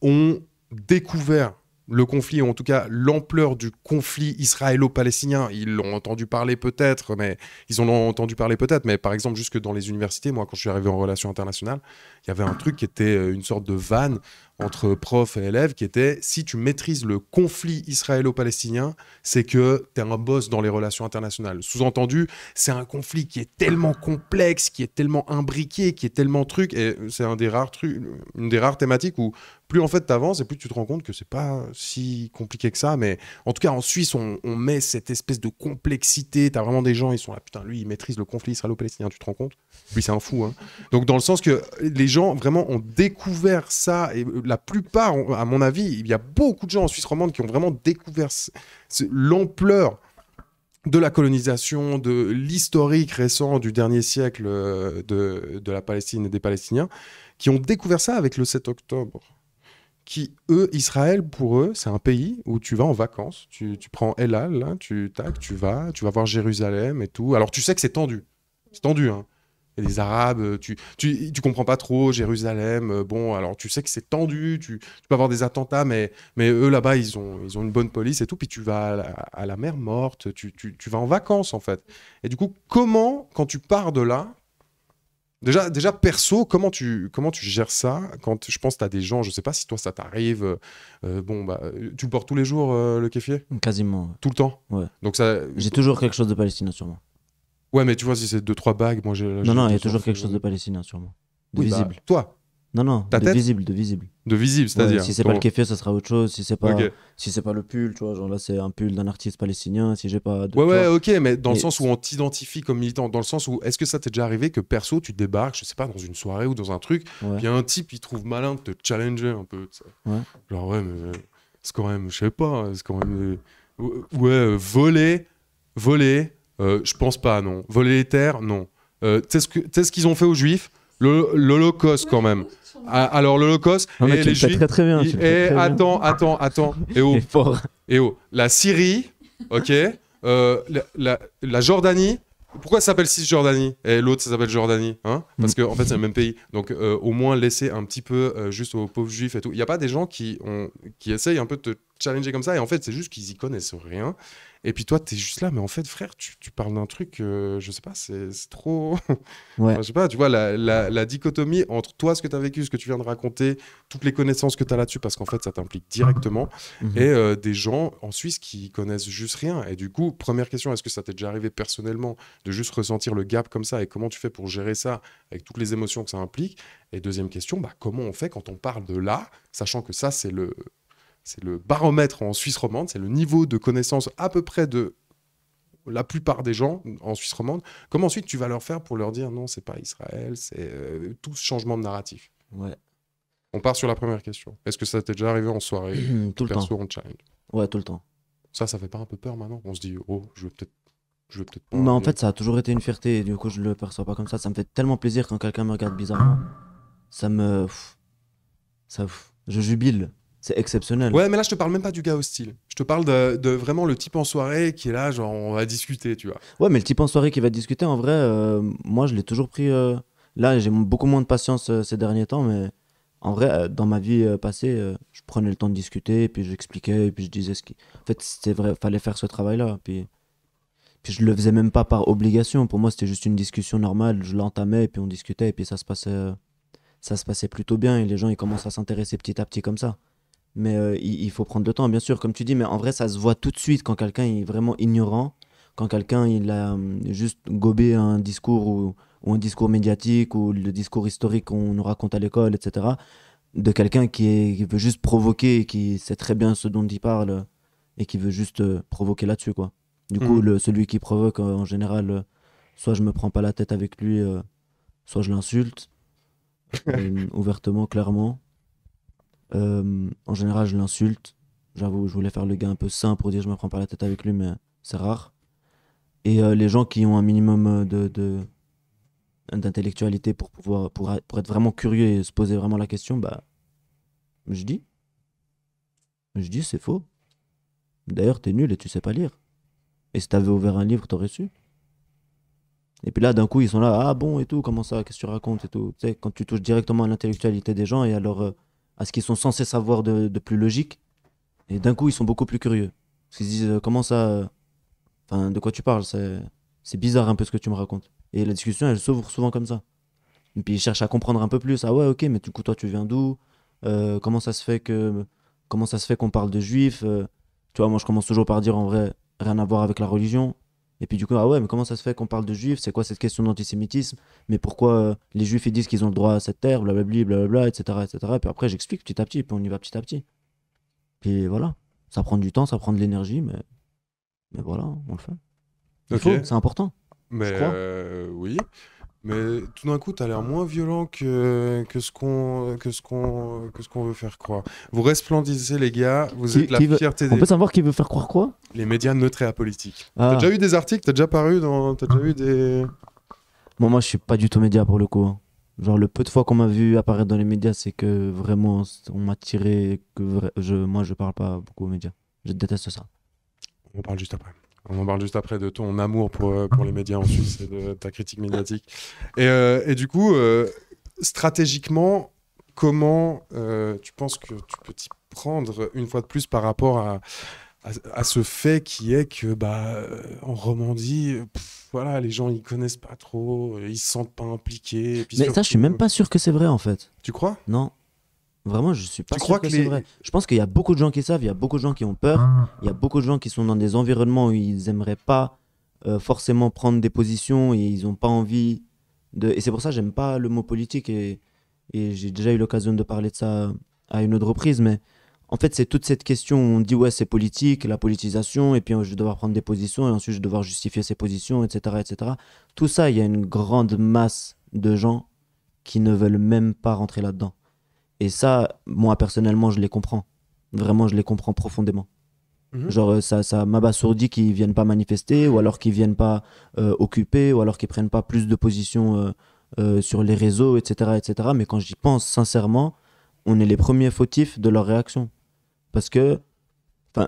ont découvert le conflit, ou en tout cas l'ampleur du conflit israélo-palestinien. Ils l'ont entendu parler peut-être, mais ils ont entendu parler peut-être, mais par exemple, jusque dans les universités, moi, quand je suis arrivé en relations internationales, il y avait un truc qui était euh, une sorte de vanne entre prof et élève qui était si tu maîtrises le conflit israélo-palestinien, c'est que tu es un boss dans les relations internationales. Sous-entendu, c'est un conflit qui est tellement complexe, qui est tellement imbriqué, qui est tellement truc, et c'est un des rares trucs, une des rares thématiques où plus en fait t'avances et plus tu te rends compte que c'est pas si compliqué que ça. Mais en tout cas, en Suisse, on, met cette espèce de complexité. T'as vraiment des gens, ils sont là, putain, lui, il maîtrise le conflit israélo-palestinien, tu te rends compte Lui, c'est un fou. Hein. Donc, dans le sens que les gens vraiment ont découvert ça, et la plupart, à mon avis, il y a beaucoup de gens en Suisse romande qui ont vraiment découvert l'ampleur de la colonisation, de l'historique récent du dernier siècle euh, de, de, la Palestine et des Palestiniens, qui ont découvert ça avec le 7 octobre qui, eux, Israël, pour eux, c'est un pays où tu vas en vacances, tu, prends El hein, tu, tac, tu vas, tu vas voir Jérusalem et tout. Alors tu sais que c'est tendu, c'est tendu, hein. Et les Arabes, euh, tu, tu, tu, comprends pas trop Jérusalem. Euh, bon, alors tu sais que c'est tendu, tu, peux avoir des attentats, mais, mais eux là-bas, ils ont, ils ont une bonne police et tout. Puis tu vas à la, à mer morte, tu, tu, tu vas en vacances en fait. Et du coup, comment, quand tu pars de là, Déjà, déjà perso, comment tu, comment tu gères ça quand je pense que tu as des gens, je ne sais pas si toi ça t'arrive, euh, euh, bon, bah, euh, tu le portes tous les jours le kéfier Quasiment. Tout le temps Ouais. ça... J'ai toujours quelque chose de palestinien sûrement. Ouais, mais tu vois, si c'est deux, trois bagues, moi j'ai. Non, non, il y a toujours quelque chose de palestinien hein, sûrement. Bah, de visible. toi non, non, de visible, de visible. De visible, c'est-à-dire. si c'est pas le kéfé, ça sera autre chose. Si c'est pas, si c'est pas le pull, tu vois, genre là c'est un pull d'un artiste palestinien. Si j'ai pas. ouais, ouais, ok, mais dans le sens où on t'identifie comme militant, dans le sens où est-ce que ça t'est déjà arrivé que perso tu débarques, je sais pas, dans une soirée ou dans un truc, il y a un type il trouve malin de te challenger un peu. Ouais. Genre ouais, mais euh, c'est quand même, je sais pas, hein, c'est quand même, euh, euh, ouais, voler, voler, je pense pas, non. Voler les terres, non. Euh, tu sais ce qu'ils ont fait aux Juifs L'Holocauste quand même alors l'Holocauste. et les Juifs. Et eh, attends, attends, attends. Et oh, et La Syrie, ok. Euh, la, Jordanie. Pourquoi ça s'appelle Cisjordanie Et eh, l'autre, ça s'appelle Jordanie. Hein Parce qu'en en fait, c'est le même pays. Donc, euh, au moins, laisser un petit peu euh, juste aux pauvres juifs et tout. Il n'y a pas des gens qui, qui essayent un peu de te challenger comme ça. Et en fait, c'est juste qu'ils y connaissent rien. Et puis toi, tu es juste là, mais en fait, frère, tu, parles d'un truc, je euh, je sais pas, c'est trop. Ouais. enfin, je sais pas, tu vois, la, dichotomie entre toi, ce que tu as vécu, ce que tu viens de raconter, toutes les connaissances que tu as là-dessus, parce qu'en fait, ça t'implique directement, mhm. et euh, des gens en Suisse qui connaissent juste rien. Et du coup, première question, est-ce que ça t'est déjà arrivé personnellement de juste ressentir le gap comme ça, et comment tu fais pour gérer ça avec toutes les émotions que ça implique et deuxième question, bah, comment on fait quand on parle de là, sachant que ça, c'est le, c'est le baromètre en Suisse romande, c'est le niveau de connaissance à peu près de la plupart des gens en Suisse romande. Comment ensuite tu vas leur faire pour leur dire non, c'est pas Israël, c'est euh, tout ce changement de narratif Ouais. On part sur la première question. Est-ce que ça t'est déjà arrivé en soirée Tout le perso, temps. En challenge ouais, tout le temps. Ça, ça fait pas un peu peur maintenant On se dit, oh, je vais peut-être. Je vais pas. Mais en fait, ça a toujours été une fierté. du coup, je le perçois pas comme ça. Ça me fait tellement plaisir quand quelqu'un me regarde bizarrement. Ça me. Ça. Je jubile. C'est exceptionnel. Ouais, mais là, je te parle même pas du gars hostile. Je te parle de, vraiment le type en soirée qui est là, genre, on va discuter, tu vois. Ouais, mais le type en soirée qui va discuter, en vrai, euh, moi, je l'ai toujours pris. Euh, là, j'ai beaucoup moins de patience euh, ces derniers temps, mais en vrai, dans ma vie passée, je prenais le temps de discuter, puis j'expliquais, puis je disais ce qui. En fait, c'était vrai, fallait faire ce travail-là. Puis, puis je le faisais même pas par obligation. Pour moi, c'était juste une discussion normale. Je l'entamais, puis on discutait, et puis ça se passait. Ça se passait plutôt bien et les gens ils commencent à s'intéresser petit à petit comme ça. Mais euh, il, faut prendre le temps, bien sûr, comme tu dis, mais en vrai, ça se voit tout de suite quand quelqu'un est vraiment ignorant, quand quelqu'un il a hum, juste gobé un discours ou, un discours médiatique ou le discours historique qu'on nous raconte à l'école, etc. De quelqu'un qui, veut juste provoquer, qui sait très bien ce dont il parle et qui veut juste euh, provoquer là-dessus, quoi. Du coup, mhm. celui qui provoque, euh, en général, soit je me prends pas la tête avec lui, soit je l'insulte ouvertement, clairement. Euh, en général, je l'insulte. J'avoue, je voulais faire le gars un peu sain pour dire je me prends pas la tête avec lui, mais c'est rare. Et euh, les gens qui ont un minimum euh, de, d'intellectualité pour pouvoir pour, être vraiment curieux et se poser vraiment la question, bah, je dis. Je dis, c'est faux. D'ailleurs, t'es nul et tu sais pas lire. Et si t'avais ouvert un livre, t'aurais su. Et puis là, d'un coup, ils sont là, ah bon, et tout, comment ça, qu'est-ce que tu racontes, et tout. Tu sais, quand tu touches directement à l'intellectualité des gens et alors à ce qu'ils sont censés savoir de, plus logique. Et d'un coup, ils sont beaucoup plus curieux. Parce qu'ils se disent, euh, comment ça Enfin, de quoi tu parles C'est bizarre un peu ce que tu me racontes. Et la discussion, elle s'ouvre souvent comme ça. Et puis ils cherchent à comprendre un peu plus. Ah ouais, ok, mais du coup, toi, tu viens d'où euh, Comment ça se fait que comment ça se fait qu'on parle de juifs euh, Tu vois, moi, je commence toujours par dire en vrai, rien à voir avec la religion. Et puis du coup, ah ouais, mais comment ça se fait qu'on parle de juifs C'est quoi cette question d'antisémitisme Mais pourquoi euh, les juifs ils disent qu'ils ont le droit à cette terre, blablabla, blablabla, etc., etc. Et puis après, j'explique petit à petit, puis on y va petit à petit. Puis voilà, ça prend du temps, ça prend de l'énergie, mais... mais voilà, on le fait. C'est important. Mais je crois. Euh, oui. Mais tout d'un coup, tu as l'air moins violent que, que ce qu'on que ce qu'on que ce qu'on veut faire croire. Vous resplendissez les gars, vous êtes la fierté. Des... On peut savoir qui veut faire croire quoi Les médias neutres et apolitiques. Ah. T'as déjà eu des articles, t'as déjà paru dans, t'as déjà eu des. Bon, moi, je suis pas du tout média pour le coup. Hein. Genre le peu de fois qu'on m'a vu apparaître dans les médias, c'est que vraiment on m'a tiré que je moi je parle pas beaucoup aux médias. Je déteste ça. On parle juste après. On en parle juste après de ton amour pour, euh, les médias en Suisse et de ta critique médiatique. Et, euh, du coup, euh, stratégiquement, comment tu penses que tu peux t'y prendre une fois de plus par rapport à, à, ce fait qui est que bah, en Romandie, voilà, les gens ils connaissent pas trop, ils se sentent pas impliqués. Et Mais ça, je suis même pas sûr que c'est vrai en fait. Tu crois Non. Vraiment, je suis pas sûr que, c'est vrai. Je pense qu'il y a beaucoup de gens qui savent, il y a beaucoup de gens qui ont peur, ah. il y a beaucoup de gens qui sont dans des environnements où ils aimeraient pas euh, forcément prendre des positions et ils ont pas envie de. Et c'est pour ça que j'aime pas le mot politique et, et j'ai déjà eu l'occasion de parler de ça à une autre reprise, mais en fait, c'est toute cette question où on dit ouais, c'est politique, la politisation, et puis oh, je vais devoir prendre des positions, et ensuite je vais devoir justifier ces positions, etc. etc. Tout ça, il y a une grande masse de gens qui ne veulent même pas rentrer là-dedans. Et ça, moi personnellement, je les comprends. Vraiment, je les comprends profondément. Mhm. Genre, euh, ça, ça m'abasourdit qu'ils viennent pas manifester, ou alors qu'ils viennent pas euh, occuper, ou alors qu'ils prennent pas plus de position euh, sur les réseaux, etc., etc. Mais quand j'y pense sincèrement, on est les premiers fautifs de leur réaction. Parce que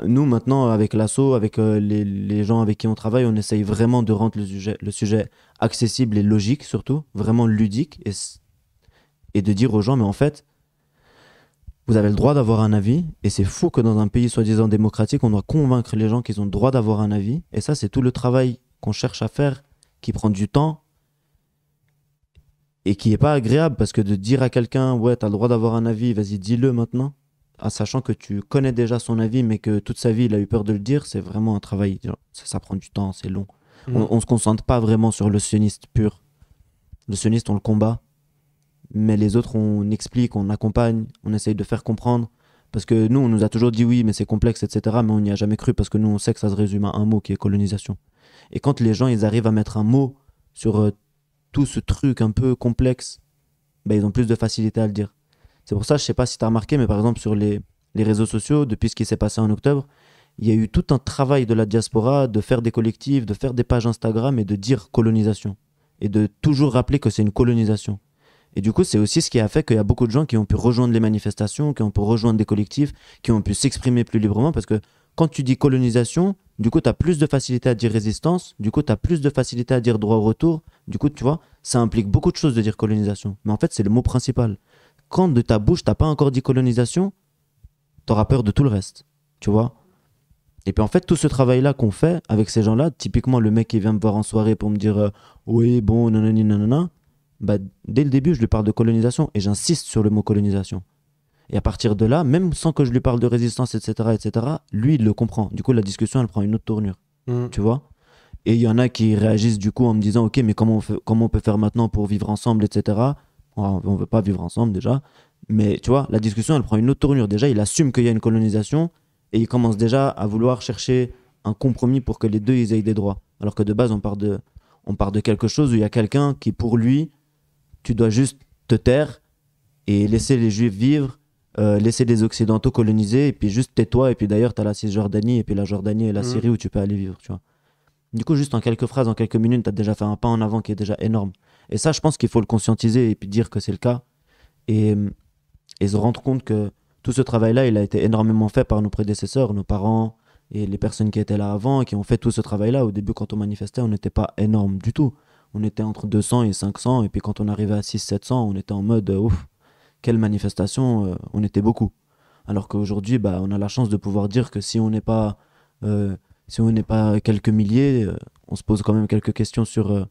nous, maintenant, avec l'assaut, avec les, les, gens avec qui on travaille, on essaye vraiment de rendre le sujet, le sujet accessible et logique, surtout, vraiment ludique, et, et de dire aux gens, mais en fait, vous avez le droit d'avoir un avis, et c'est fou que dans un pays soi-disant démocratique, on doit convaincre les gens qu'ils ont le droit d'avoir un avis, et ça c'est tout le travail qu'on cherche à faire, qui prend du temps, et qui n'est pas agréable, parce que de dire à quelqu'un, ouais, t'as le droit d'avoir un avis, vas-y, dis-le maintenant, en sachant que tu connais déjà son avis, mais que toute sa vie, il a eu peur de le dire, c'est vraiment un travail, ça, prend du temps, c'est long. Mm. On ne se concentre pas vraiment sur le sioniste pur. Le sioniste, on le combat, mais les autres, on explique, on accompagne, on essaye de faire comprendre. Parce que nous, on nous a toujours dit oui, mais c'est complexe, etc. Mais on n'y a jamais cru parce que nous, on sait que ça se résume à un mot qui est colonisation. Et quand les gens, ils arrivent à mettre un mot sur euh, tout ce truc un peu complexe, ben, ils ont plus de facilité à le dire. C'est pour ça, je sais pas si tu as remarqué, mais par exemple, sur les, les réseaux sociaux, depuis ce qui s'est passé en octobre, il y a eu tout un travail de la diaspora de faire des collectifs, de faire des pages Instagram et de dire colonisation. Et de toujours rappeler que c'est une colonisation. Et du coup, c'est aussi ce qui a fait qu'il y a beaucoup de gens qui ont pu rejoindre les manifestations, qui ont pu rejoindre des collectifs, qui ont pu s'exprimer plus librement, parce que quand tu dis colonisation, du coup, tu as plus de facilité à dire résistance, du coup, tu as plus de facilité à dire droit au retour, du coup, tu vois, ça implique beaucoup de choses de dire colonisation. Mais en fait, c'est le mot principal. Quand de ta bouche, t'as pas encore dit colonisation, tu auras peur de tout le reste, tu vois. Et puis en fait, tout ce travail-là qu'on fait avec ces gens-là, typiquement le mec qui vient me voir en soirée pour me dire euh, oui, bon, nanani, nanana, bah, dès le début, je lui parle de colonisation et j'insiste sur le mot colonisation. Et à partir de là, même sans que je lui parle de résistance, etc., etc., lui, il le comprend. Du coup, la discussion, elle prend une autre tournure. Mm. Tu vois Et il y en a qui réagissent du coup en me disant, OK, mais comment on, comment on peut faire maintenant pour vivre ensemble, etc. Ah, on ne veut pas vivre ensemble déjà. Mais tu vois, la discussion, elle prend une autre tournure. Déjà, il assume qu'il y a une colonisation et il commence déjà à vouloir chercher un compromis pour que les deux, ils aient des droits. Alors que de base, on part de, on part de quelque chose où il y a quelqu'un qui, pour lui, tu dois juste te taire et laisser les Juifs vivre, euh, laisser les Occidentaux coloniser, et puis juste tais-toi. Et puis d'ailleurs, tu as la Cisjordanie, et puis la Jordanie et la mhm. Syrie où tu peux aller vivre, tu vois. Du coup, juste en quelques phrases, en quelques minutes, tu as déjà fait un pas en avant qui est déjà énorme. Et ça, je pense qu'il faut le conscientiser et puis dire que c'est le cas. Et, se rendre compte que tout ce travail-là, il a été énormément fait par nos prédécesseurs, nos parents et les personnes qui étaient là avant, et qui ont fait tout ce travail-là. Au début, quand on manifestait, on n'était pas énorme du tout on était entre 200 et 500, et puis quand on arrivait à 600-700, on était en mode, euh, ouf, quelle manifestation, euh, on était beaucoup. Alors qu'aujourd'hui, bah, on a la chance de pouvoir dire que si on n'est pas, euh, si on n'est pas quelques milliers, on se pose quand même quelques questions sur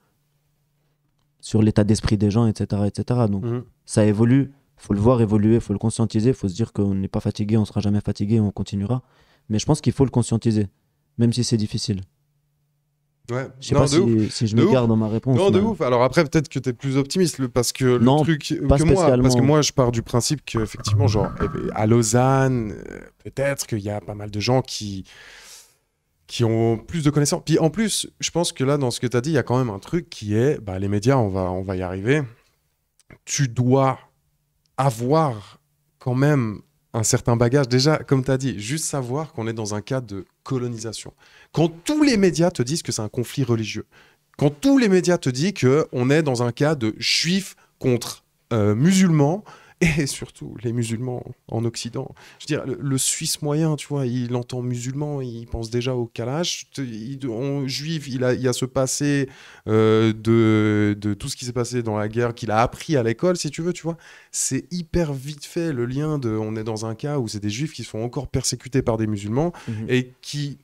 sur l'état d'esprit des gens, etc., etc. Donc mhm. ça évolue, faut le voir évoluer, faut le conscientiser, faut se dire qu'on n'est pas fatigué, on sera jamais fatigué, on continuera. Mais je pense qu'il faut le conscientiser, même si c'est difficile non, de si, ouf. je me garde dans ma réponse. Non, de ouf. Alors après, peut-être que tu es plus optimiste parce que le non, truc pas que moi, parce que moi, je pars du principe qu'effectivement, genre, eh ben, à Lausanne, euh, peut-être qu'il y a pas mal de gens qui qui ont plus de connaissances. Puis en plus, je pense que là, dans ce que tu as dit, il y a quand même un truc qui est, bah, les médias, on va, on va y arriver. Tu dois avoir quand même un certain bagage. Déjà, comme tu as dit, juste savoir qu'on est dans un cas de colonisation. Quand tous les médias te disent que c'est un conflit religieux, quand tous les médias te disent qu'on est dans un cas de juifs contre euh, musulmans, et surtout les musulmans en Occident. Je veux dire, le, Suisse moyen, tu vois, il entend musulman, il pense déjà au kalash Il, juif, il a, il a ce passé euh, de, tout ce qui s'est passé dans la guerre qu'il a appris à l'école, si tu veux, tu vois. C'est hyper vite fait le lien de. On est dans un cas où c'est des juifs qui sont encore persécutés par des musulmans mhm. et qui,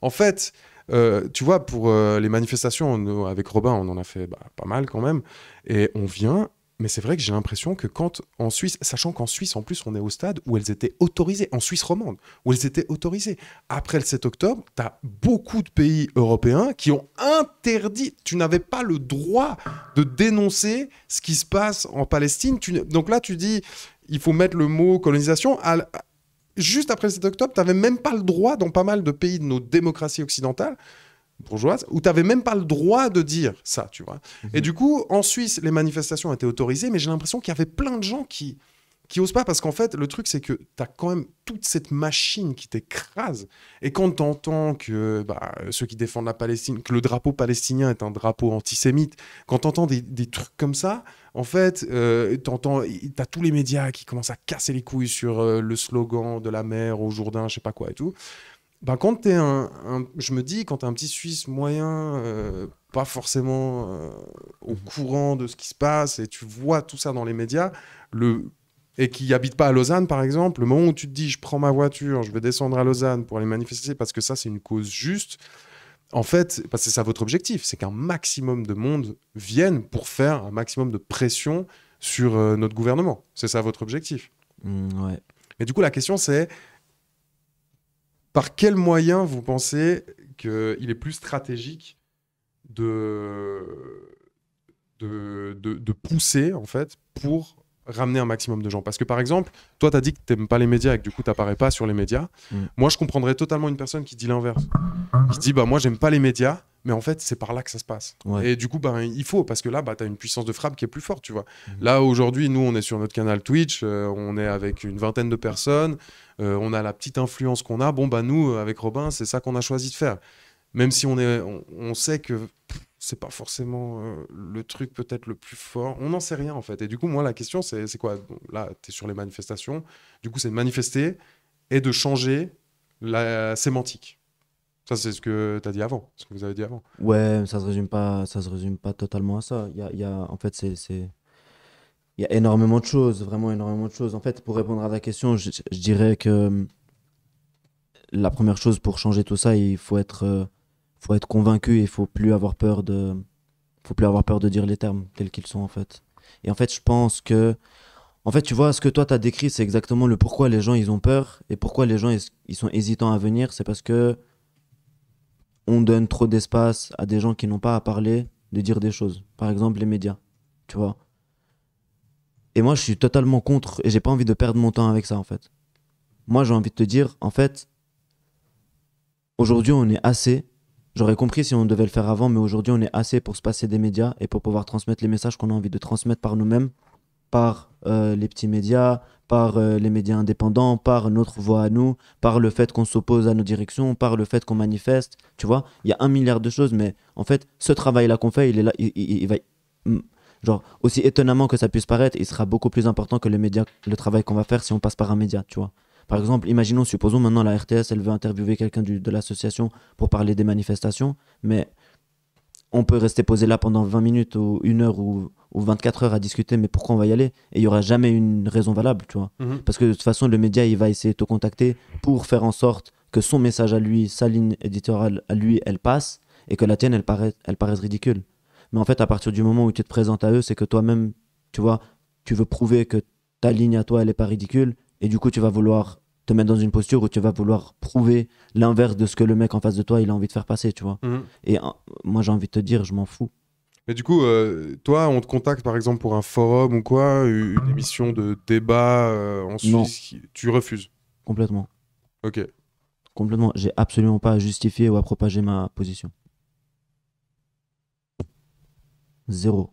en fait, euh, tu vois, pour euh, les manifestations, avec Robin, on en a fait bah, pas mal quand même. Et on vient mais c'est vrai que j'ai l'impression que quand en Suisse, sachant qu'en Suisse en plus on est au stade où elles étaient autorisées, en Suisse romande, où elles étaient autorisées. Après le 7 octobre, tu as beaucoup de pays européens qui ont interdit, tu n'avais pas le droit de dénoncer ce qui se passe en Palestine. donc là tu dis, il faut mettre le mot colonisation. À... Juste après le 7 octobre, tu n'avais même pas le droit dans pas mal de pays de nos démocraties occidentales bourgeoise, où tu n'avais même pas le droit de dire ça, tu vois. Et mhm. du coup, en Suisse, les manifestations étaient autorisées, mais j'ai l'impression qu'il y avait plein de gens qui qui osent pas, parce qu'en fait, le truc, c'est que tu as quand même toute cette machine qui t'écrase. Et quand tu entends que bah, ceux qui défendent la Palestine, que le drapeau palestinien est un drapeau antisémite, quand tu entends des, trucs comme ça, en fait, euh, entends tu as tous les médias qui commencent à casser les couilles sur euh, le slogan de la mer au Jourdain, je sais pas quoi et tout. Ben, quand tu un, un, Je me dis, quand es un petit Suisse moyen, euh, pas forcément euh, au mhm. courant de ce qui se passe, et tu vois tout ça dans les médias, le et qui n'habite pas à Lausanne, par exemple, le moment où tu te dis, je prends ma voiture, je vais descendre à Lausanne pour aller manifester parce que ça, c'est une cause juste, en fait, parce que c'est ça votre objectif, c'est qu'un maximum de monde vienne pour faire un maximum de pression sur euh, notre gouvernement. C'est ça votre objectif. Mmh, ouais. Mais du coup, la question, c'est par quel moyen vous pensez qu'il est plus stratégique de, de, pousser, en fait, pour ramener un maximum de gens Parce que, par exemple, toi, tu as dit que tu n'aimes pas les médias et que du coup, tu n'apparais pas sur les médias. Mm. Moi, je comprendrais totalement une personne qui dit l'inverse. Hein? Qui dit, bah, moi, j'aime pas les médias, mais en fait, c'est par là que ça se passe. Et du coup, ben, il faut, parce que là, ben, tu as une puissance de frappe qui est plus forte, tu vois. Mhm. Là, aujourd'hui, nous, on est sur notre canal Twitch, euh, on est avec une vingtaine de personnes, euh, on a la petite influence qu'on a. Bon, bah, nous, euh, avec Robin, c'est ça qu'on a choisi de faire. Même si on, est, on, sait que c'est pas forcément le truc peut-être le plus fort. On n'en sait rien, en fait. Et du coup, moi, la question, c'est quoi Là, tu es sur les manifestations. Du coup, c'est de manifester et de changer la sémantique. Ça, c'est ce que tu as dit avant, ce que vous avez dit avant. Ouais, ça se, résume pas, ça se résume pas totalement à ça. Y a, y a, en fait, c'est. Il y a énormément de choses, vraiment énormément de choses. En fait, pour répondre à ta question, je, dirais que euh, la première chose pour changer tout ça, il faut être, euh, faut être convaincu il faut plus avoir peur de, faut plus avoir peur de dire les termes tels qu'ils sont en fait. Et en fait, je pense que, en fait, tu vois, ce que toi tu as décrit, c'est exactement le pourquoi les gens ils ont peur et pourquoi les gens ils sont hésitants à venir, c'est parce que on donne trop d'espace à des gens qui n'ont pas à parler de dire des choses. Par exemple, les médias, tu vois. Et moi, je suis totalement contre et j'ai pas envie de perdre mon temps avec ça, en fait. Moi, j'ai envie de te dire, en fait, aujourd'hui, on est assez. J'aurais compris si on devait le faire avant, mais aujourd'hui, on est assez pour se passer des médias et pour pouvoir transmettre les messages qu'on a envie de transmettre par nous-mêmes par euh, les petits médias, par euh, les médias indépendants, par notre voix à nous, par le fait qu'on s'oppose à nos directions, par le fait qu'on manifeste. Tu vois, il y a un milliard de choses, mais en fait, ce travail-là qu'on fait, il est là, il, va. Hmm. Genre, aussi étonnamment que ça puisse paraître, il sera beaucoup plus important que le, média, le travail qu'on va faire si on passe par un média, tu vois. Par exemple, imaginons, supposons maintenant la RTS, elle veut interviewer quelqu'un de l'association pour parler des manifestations, mais on peut rester posé là pendant 20 minutes ou une heure ou, 24 heures à discuter, mais pourquoi on va y aller Et il n'y aura jamais une raison valable, tu vois. Mhm. Parce que de toute façon, le média, il va essayer de te contacter pour faire en sorte que son message à lui, sa ligne éditoriale à lui, elle passe et que la tienne, elle, elle paraisse ridicule. Mais en fait, à partir du moment où tu te présentes à eux, c'est que toi-même, tu vois, tu veux prouver que ta ligne à toi, elle n'est pas ridicule et du coup, tu vas vouloir te mettre dans une posture où tu vas vouloir prouver l'inverse de ce que le mec en face de toi il a envie de faire passer, tu vois. Mhm. Et hein, moi j'ai envie de te dire, je m'en fous. Mais du coup, euh, toi, on te contacte par exemple pour un forum ou quoi, une émission de débat en euh, Suisse, tu refuses Complètement. Ok. Complètement. J'ai absolument pas à justifier ou à propager ma position. Zéro.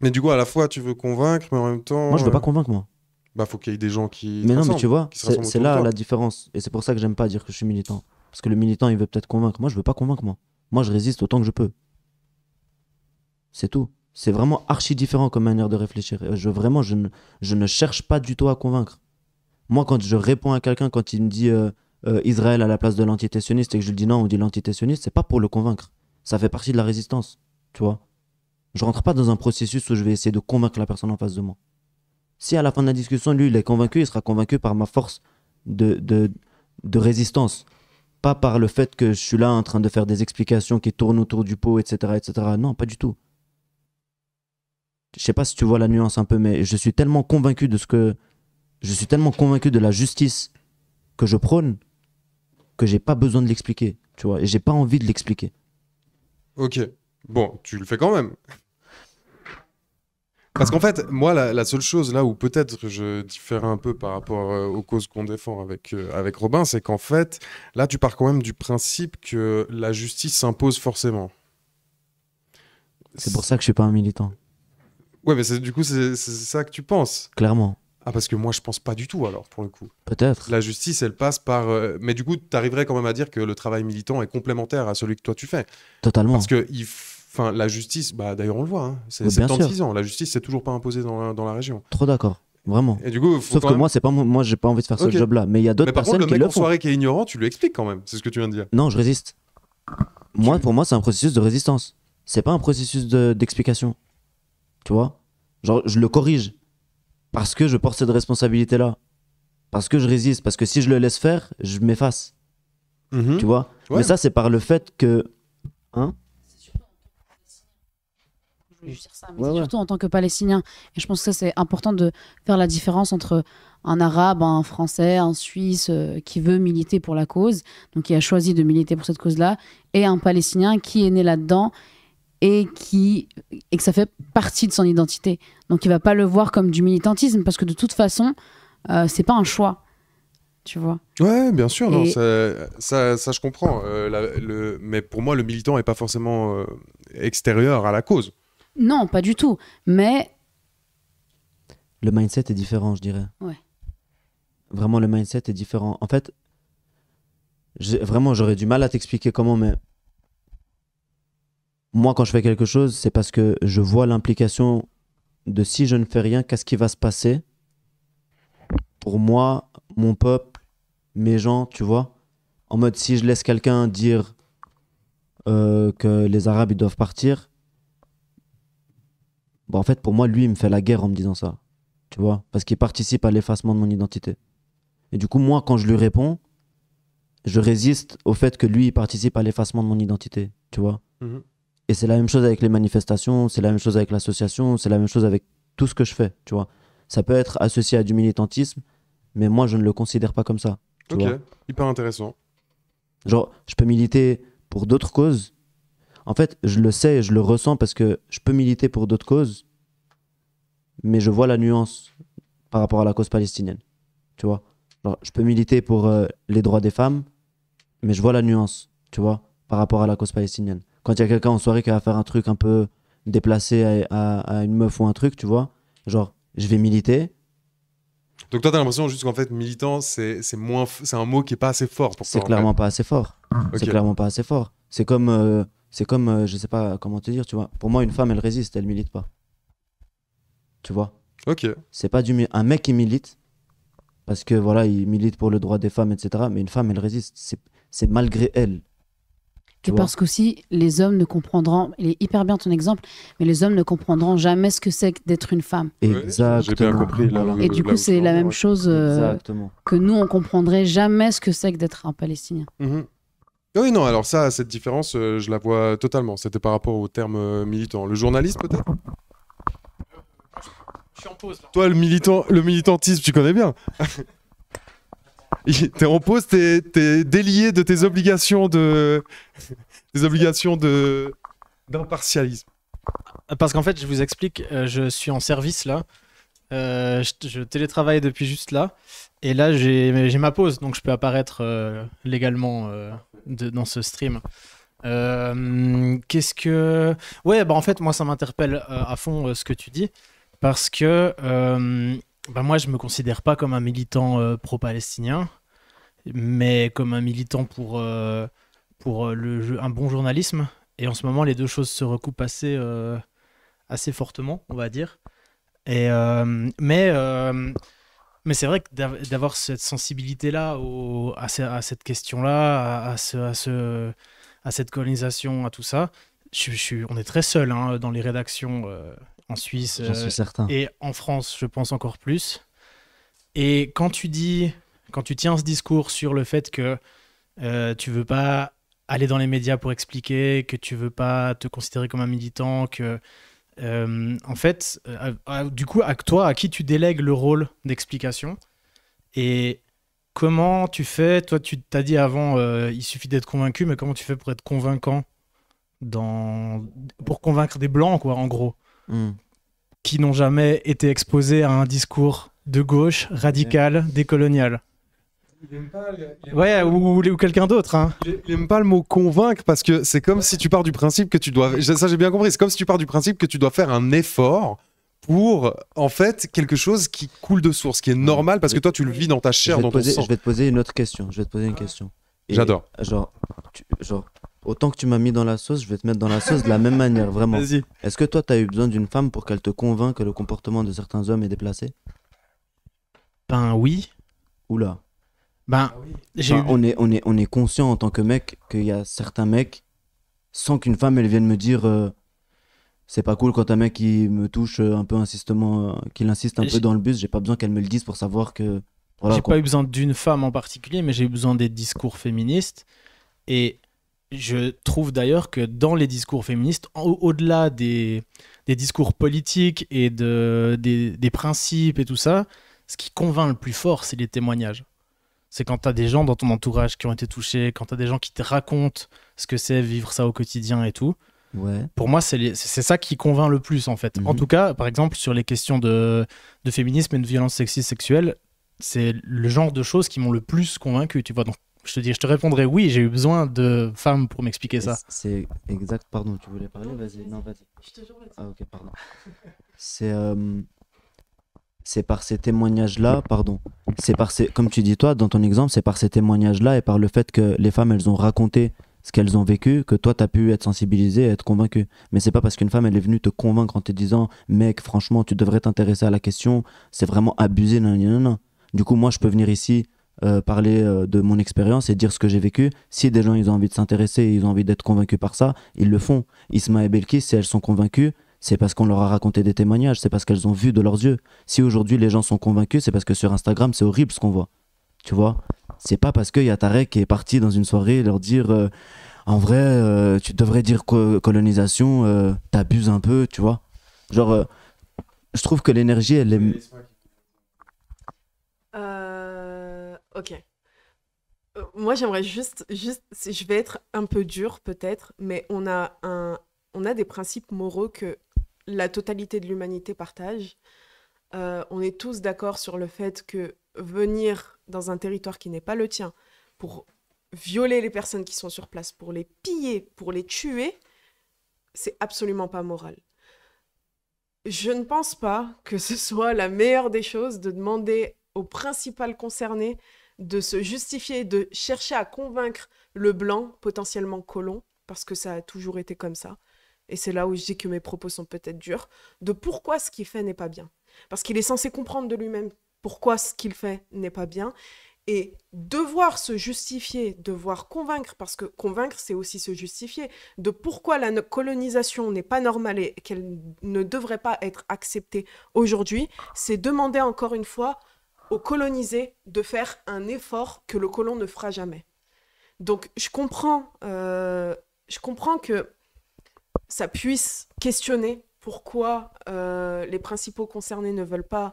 Mais du coup, à la fois, tu veux convaincre, mais en même temps. Moi, je veux pas euh, convaincre, moi. Bah, faut qu'il y ait des gens qui. Mais non, mais tu vois, c'est là la différence. Et c'est pour ça que j'aime pas dire que je suis militant. Parce que le militant, il veut peut-être convaincre. Moi, je veux pas convaincre, moi. Moi, je résiste autant que je peux. C'est tout. C'est vraiment archi différent comme manière de réfléchir. Je, vraiment, je ne, je ne cherche pas du tout à convaincre. Moi, quand je réponds à quelqu'un, quand il me dit euh, euh, Israël à la place de l'antité et que je lui dis non, on dit l'antité c'est pas pour le convaincre. Ça fait partie de la résistance. Tu vois Je rentre pas dans un processus où je vais essayer de convaincre la personne en face de moi. Si à la fin de la discussion, lui, il est convaincu, il sera convaincu par ma force de, de, résistance. Pas par le fait que je suis là en train de faire des explications qui tournent autour du pot, etc. etc. Non, pas du tout. Je sais pas si tu vois la nuance un peu, mais je suis tellement convaincu de ce que. Je suis tellement convaincu de la justice que je prône que j'ai pas besoin de l'expliquer. Tu vois, et j'ai pas envie de l'expliquer. Ok. Bon, tu le fais quand même. Parce qu'en fait, moi, la, seule chose là où peut-être je diffère un peu par rapport euh, aux causes qu'on défend avec, euh, avec Robin, c'est qu'en fait, là, tu pars quand même du principe que la justice s'impose forcément. C'est pour ça que je suis pas un militant. Ouais, mais du coup, c'est ça que tu penses. Clairement. Ah, parce que moi, je pense pas du tout, alors, pour le coup. Peut-être. La justice, elle passe par. Euh, mais du coup, tu arriverais quand même à dire que le travail militant est complémentaire à celui que toi, tu fais. Totalement. Parce qu'il faut Enfin, la justice, bah, d'ailleurs, on le voit, hein. c'est 76 ans. La justice, c'est toujours pas imposé dans la, région. Trop d'accord. Vraiment. Et du coup, Sauf que moi, c'est pas moi, j'ai pas envie de faire ce job-là. Mais il y a d'autres personnes qui le qui contre, le soirée qui est ignorant, tu lui expliques quand même. C'est ce que tu viens de dire. Non, je résiste. Moi, pour moi, c'est un processus de résistance. C'est pas un processus d'explication. tu vois Genre, je le corrige parce que je porte cette responsabilité-là, parce que je résiste, parce que si je le laisse faire, je m'efface. Mm-hmm. Tu vois Mais ça, c'est par le fait que, hein, Mm. ça, surtout en tant que Palestinien. Et je pense que c'est important de faire la différence entre un Arabe, un Français, un Suisse euh, qui veut militer pour la cause, donc qui a choisi de militer pour cette cause-là, et un Palestinien qui est né là-dedans et qui et que ça fait partie de son identité. Donc il va pas le voir comme du militantisme parce que de toute façon, euh, c'est pas un choix. Tu vois. Ouais, bien sûr, ça, ça, je comprends. Euh, le... Mais pour moi, le militant n'est pas forcément extérieur à la cause. Non, pas du tout. Mais. Le mindset est différent, je dirais. Ouais. Vraiment, le mindset est différent. En fait, vraiment, j'aurais du mal à t'expliquer comment, mais. Moi, quand je fais quelque chose, c'est parce que je vois l'implication de si je ne fais rien, qu'est-ce qui va se passer pour moi, mon peuple, mes gens, tu vois. En mode, si je laisse quelqu'un dire euh, que les Arabes, ils doivent partir, bah, en fait, pour moi, lui, il me fait la guerre en me disant ça. Tu vois Parce qu'il participe à l'effacement de mon identité. Et du coup, moi, quand je lui réponds, je résiste au fait que lui, il participe à l'effacement de mon identité. Tu vois mhm. Et c'est la même chose avec les manifestations, c'est la même chose avec l'association, c'est la même chose avec tout ce que je fais. Tu vois Ça peut être associé à du militantisme, mais moi, je ne le considère pas comme ça. ok, hyper intéressant. Genre, je peux militer pour d'autres causes, en fait, je le sais, je le ressens parce que je peux militer pour d'autres causes, mais je vois la nuance par rapport à la cause palestinienne. Tu vois Je peux militer pour euh, les droits des femmes, mais je vois la nuance, tu vois, par rapport à la cause palestinienne. Quand il y a quelqu'un en soirée qui va faire un truc un peu déplacé à, une meuf ou un truc, tu vois, genre, je vais militer, donc toi, t'as l'impression juste qu'en fait, militant, c'est moins, c'est un mot qui est pas assez fort pour. C'est clairement, pas assez fort. C'est clairement pas assez fort. C'est comme, euh, c'est comme, euh, je sais pas comment te dire, tu vois. Pour moi, une femme, elle résiste, elle milite pas. Tu vois Ok. C'est pas du. Un mec, qui milite, parce que voilà, il milite pour le droit des femmes, etc. Mais une femme, elle résiste. C'est malgré elle. Tu et parce qu'aussi, les hommes ne comprendront, il est hyper bien ton exemple, mais les hommes ne comprendront jamais ce que c'est d'être une femme. Exactement. Et du coup, c'est la même chose euh, que nous, on comprendrait jamais ce que c'est d'être un Palestinien. Mhm. Oui, non, alors ça, cette différence, euh, je la vois totalement. C'était par rapport au terme euh, militant. Le journaliste, peut-être Je suis en pause. Toi, le, militant, le militantisme, tu connais bien. t'es en pause, t'es délié de tes obligations de. des obligations de. d'impartialisme. Parce qu'en fait, je vous explique, euh, je suis en service là. je, télétravaille depuis juste là. Et là, j'ai ma pause, donc je peux apparaître légalement dans ce stream. Euh, qu'est-ce que. Ouais, bah en fait, moi, ça m'interpelle euh, à fond euh, ce que tu dis, parce que bah, moi, je me considère pas comme un militant pro-palestinien, mais comme un militant pour, pour le, un bon journalisme. Et en ce moment, les deux choses se recoupent assez, assez fortement, on va dire. Et, mais mais c'est vrai que d'avoir cette sensibilité-là à, à, cette question-là, à, ce, à, ce, à cette colonisation, à tout ça, je, je, on est très seul hein, dans les rédactions euh, en Suisse. Euh, et en France, je pense encore plus. Et quand tu dis, quand tu tiens ce discours sur le fait que euh, tu veux pas aller dans les médias pour expliquer, que tu veux pas te considérer comme un militant, que euh, en fait, euh, du coup, à toi, à qui tu délègues le rôle d'explication et comment tu fais Toi, tu t'as dit avant, euh, il suffit d'être convaincu, mais comment tu fais pour être convaincant dans... pour convaincre des blancs, quoi, en gros, hmm. qui n'ont jamais été exposés à un discours de gauche radical, décolonial il pas ouais, ou, quelqu'un d'autre. Hein. Il pas le mot convaincre parce que c'est comme si tu pars du principe que tu dois. Ça, j'ai bien compris. C'est comme si tu pars du principe que tu dois faire un effort pour en fait quelque chose qui coule de source, qui est normal parce que toi tu le vis dans ta chair, dans ton sang. Je vais te poser une autre question. Je vais te poser une question. J'adore. Genre, genre, autant que tu m'as mis dans la sauce, je vais te mettre dans la sauce de la même manière, vraiment. Vas-y. Est-ce que toi, tu as eu besoin d'une femme pour qu'elle te convainque que le comportement de certains hommes est déplacé Ben oui. Oula on, est, conscient en tant que mec qu'il y a certains mecs, sans qu'une femme elle vienne me dire euh, c'est pas cool quand un mec il me touche euh, un peu insistement, euh, qu'il insiste un peu dans le bus, j'ai pas besoin qu'elle me le dise pour savoir que. j'ai pas eu besoin d'une femme en particulier, mais j'ai eu besoin des discours féministes. Et je trouve d'ailleurs que dans les discours féministes, au- delà des, discours politiques et des principes et tout ça, ce qui convainc le plus fort, c'est les témoignages c'est quand tu as des gens dans ton entourage qui ont été touchés, quand tu as des gens qui te racontent ce que c'est vivre ça au quotidien et tout. Pour moi, c'est ça qui convainc le plus, en fait. En mhm. tout cas, par exemple, sur les questions de, féminisme et de violence sexiste sexuelle, c'est le genre de choses qui m'ont le plus convaincu, tu vois. Donc, je te dis, je te répondrai oui, j'ai eu besoin de femmes pour m'expliquer ça. C'est exact, pardon, tu voulais parler Vas-y, non, vas-y. Je te Ah, ok, pardon. c'est. Euh, c'est par ces témoignages-là, pardon, c'est par ces, comme tu dis toi, dans ton exemple, c'est par ces témoignages-là et par le fait que les femmes, elles ont raconté ce qu'elles ont vécu que toi, tu as pu être sensibilisé et être convaincu. Mais c'est pas parce qu'une femme, elle est venue te convaincre en te disant, mec, franchement, tu devrais t'intéresser à la question, c'est vraiment abusé, non, non, non. Du coup, moi, je peux venir ici euh, parler euh, de mon expérience et dire ce que j'ai vécu. Si des gens, ils ont envie de s'intéresser ils ont envie d'être convaincus par ça, ils le font. Isma et Belkis, si elles sont convaincues, c'est parce qu'on leur a raconté des témoignages, c'est parce qu'elles ont vu de leurs yeux. Si aujourd'hui les gens sont convaincus, c'est parce que sur Instagram, c'est horrible ce qu'on voit. Tu vois C'est pas parce qu'il y a Tarek qui est parti dans une soirée et leur dire euh, En vrai, euh, tu devrais dire que colonisation, t'abuse euh, t'abuses un peu, tu vois Genre, je trouve que l'énergie, elle est. Euh, ok. Moi, j'aimerais juste, juste, je vais être un peu dur peut-être, mais on a un, on a des principes moraux que la totalité de l'humanité partage. Euh, on est tous d'accord sur le fait que venir dans un territoire qui n'est pas le tien pour violer les personnes qui sont sur place, pour les piller, pour les tuer, c'est absolument pas moral. Je ne pense pas que ce soit la meilleure des choses de demander aux principales concernées de se justifier, de chercher à convaincre le blanc, potentiellement colon, parce que ça a toujours été comme ça, et c'est là où je dis que mes propos sont peut-être durs, de pourquoi ce qu'il fait n'est pas bien. Parce qu'il est censé comprendre de lui-même pourquoi ce qu'il fait n'est pas bien, et devoir se justifier, devoir convaincre, parce que convaincre, c'est aussi se justifier, de pourquoi la colonisation n'est pas normale et qu'elle ne devrait pas être acceptée aujourd'hui, c'est demander encore une fois aux colonisés de faire un effort que le colon ne fera jamais. Donc je comprends, euh, je comprends que ça puisse questionner pourquoi euh, les principaux concernés ne veulent pas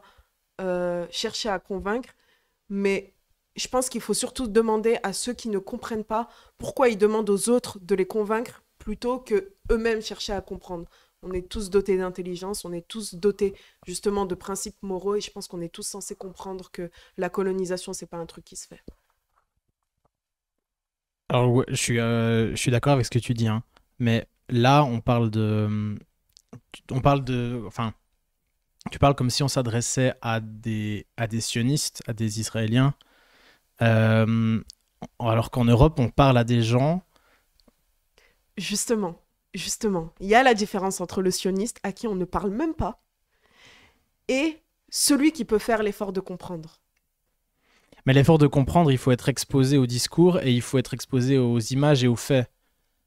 euh, chercher à convaincre, mais je pense qu'il faut surtout demander à ceux qui ne comprennent pas pourquoi ils demandent aux autres de les convaincre plutôt que eux-mêmes chercher à comprendre. On est tous dotés d'intelligence, on est tous dotés justement de principes moraux et je pense qu'on est tous censés comprendre que la colonisation c'est pas un truc qui se fait. Alors je suis, euh, suis d'accord avec ce que tu dis, hein. mais Là, on parle de. On parle de. Enfin, tu parles comme si on s'adressait à des, sionistes, à des Israéliens. Euh, alors qu'en Europe, on parle à des gens. Justement, justement. Il y a la différence entre le sioniste à qui on ne parle même pas et celui qui peut faire l'effort de comprendre. Mais l'effort de comprendre, il faut être exposé au discours et il faut être exposé aux images et aux faits.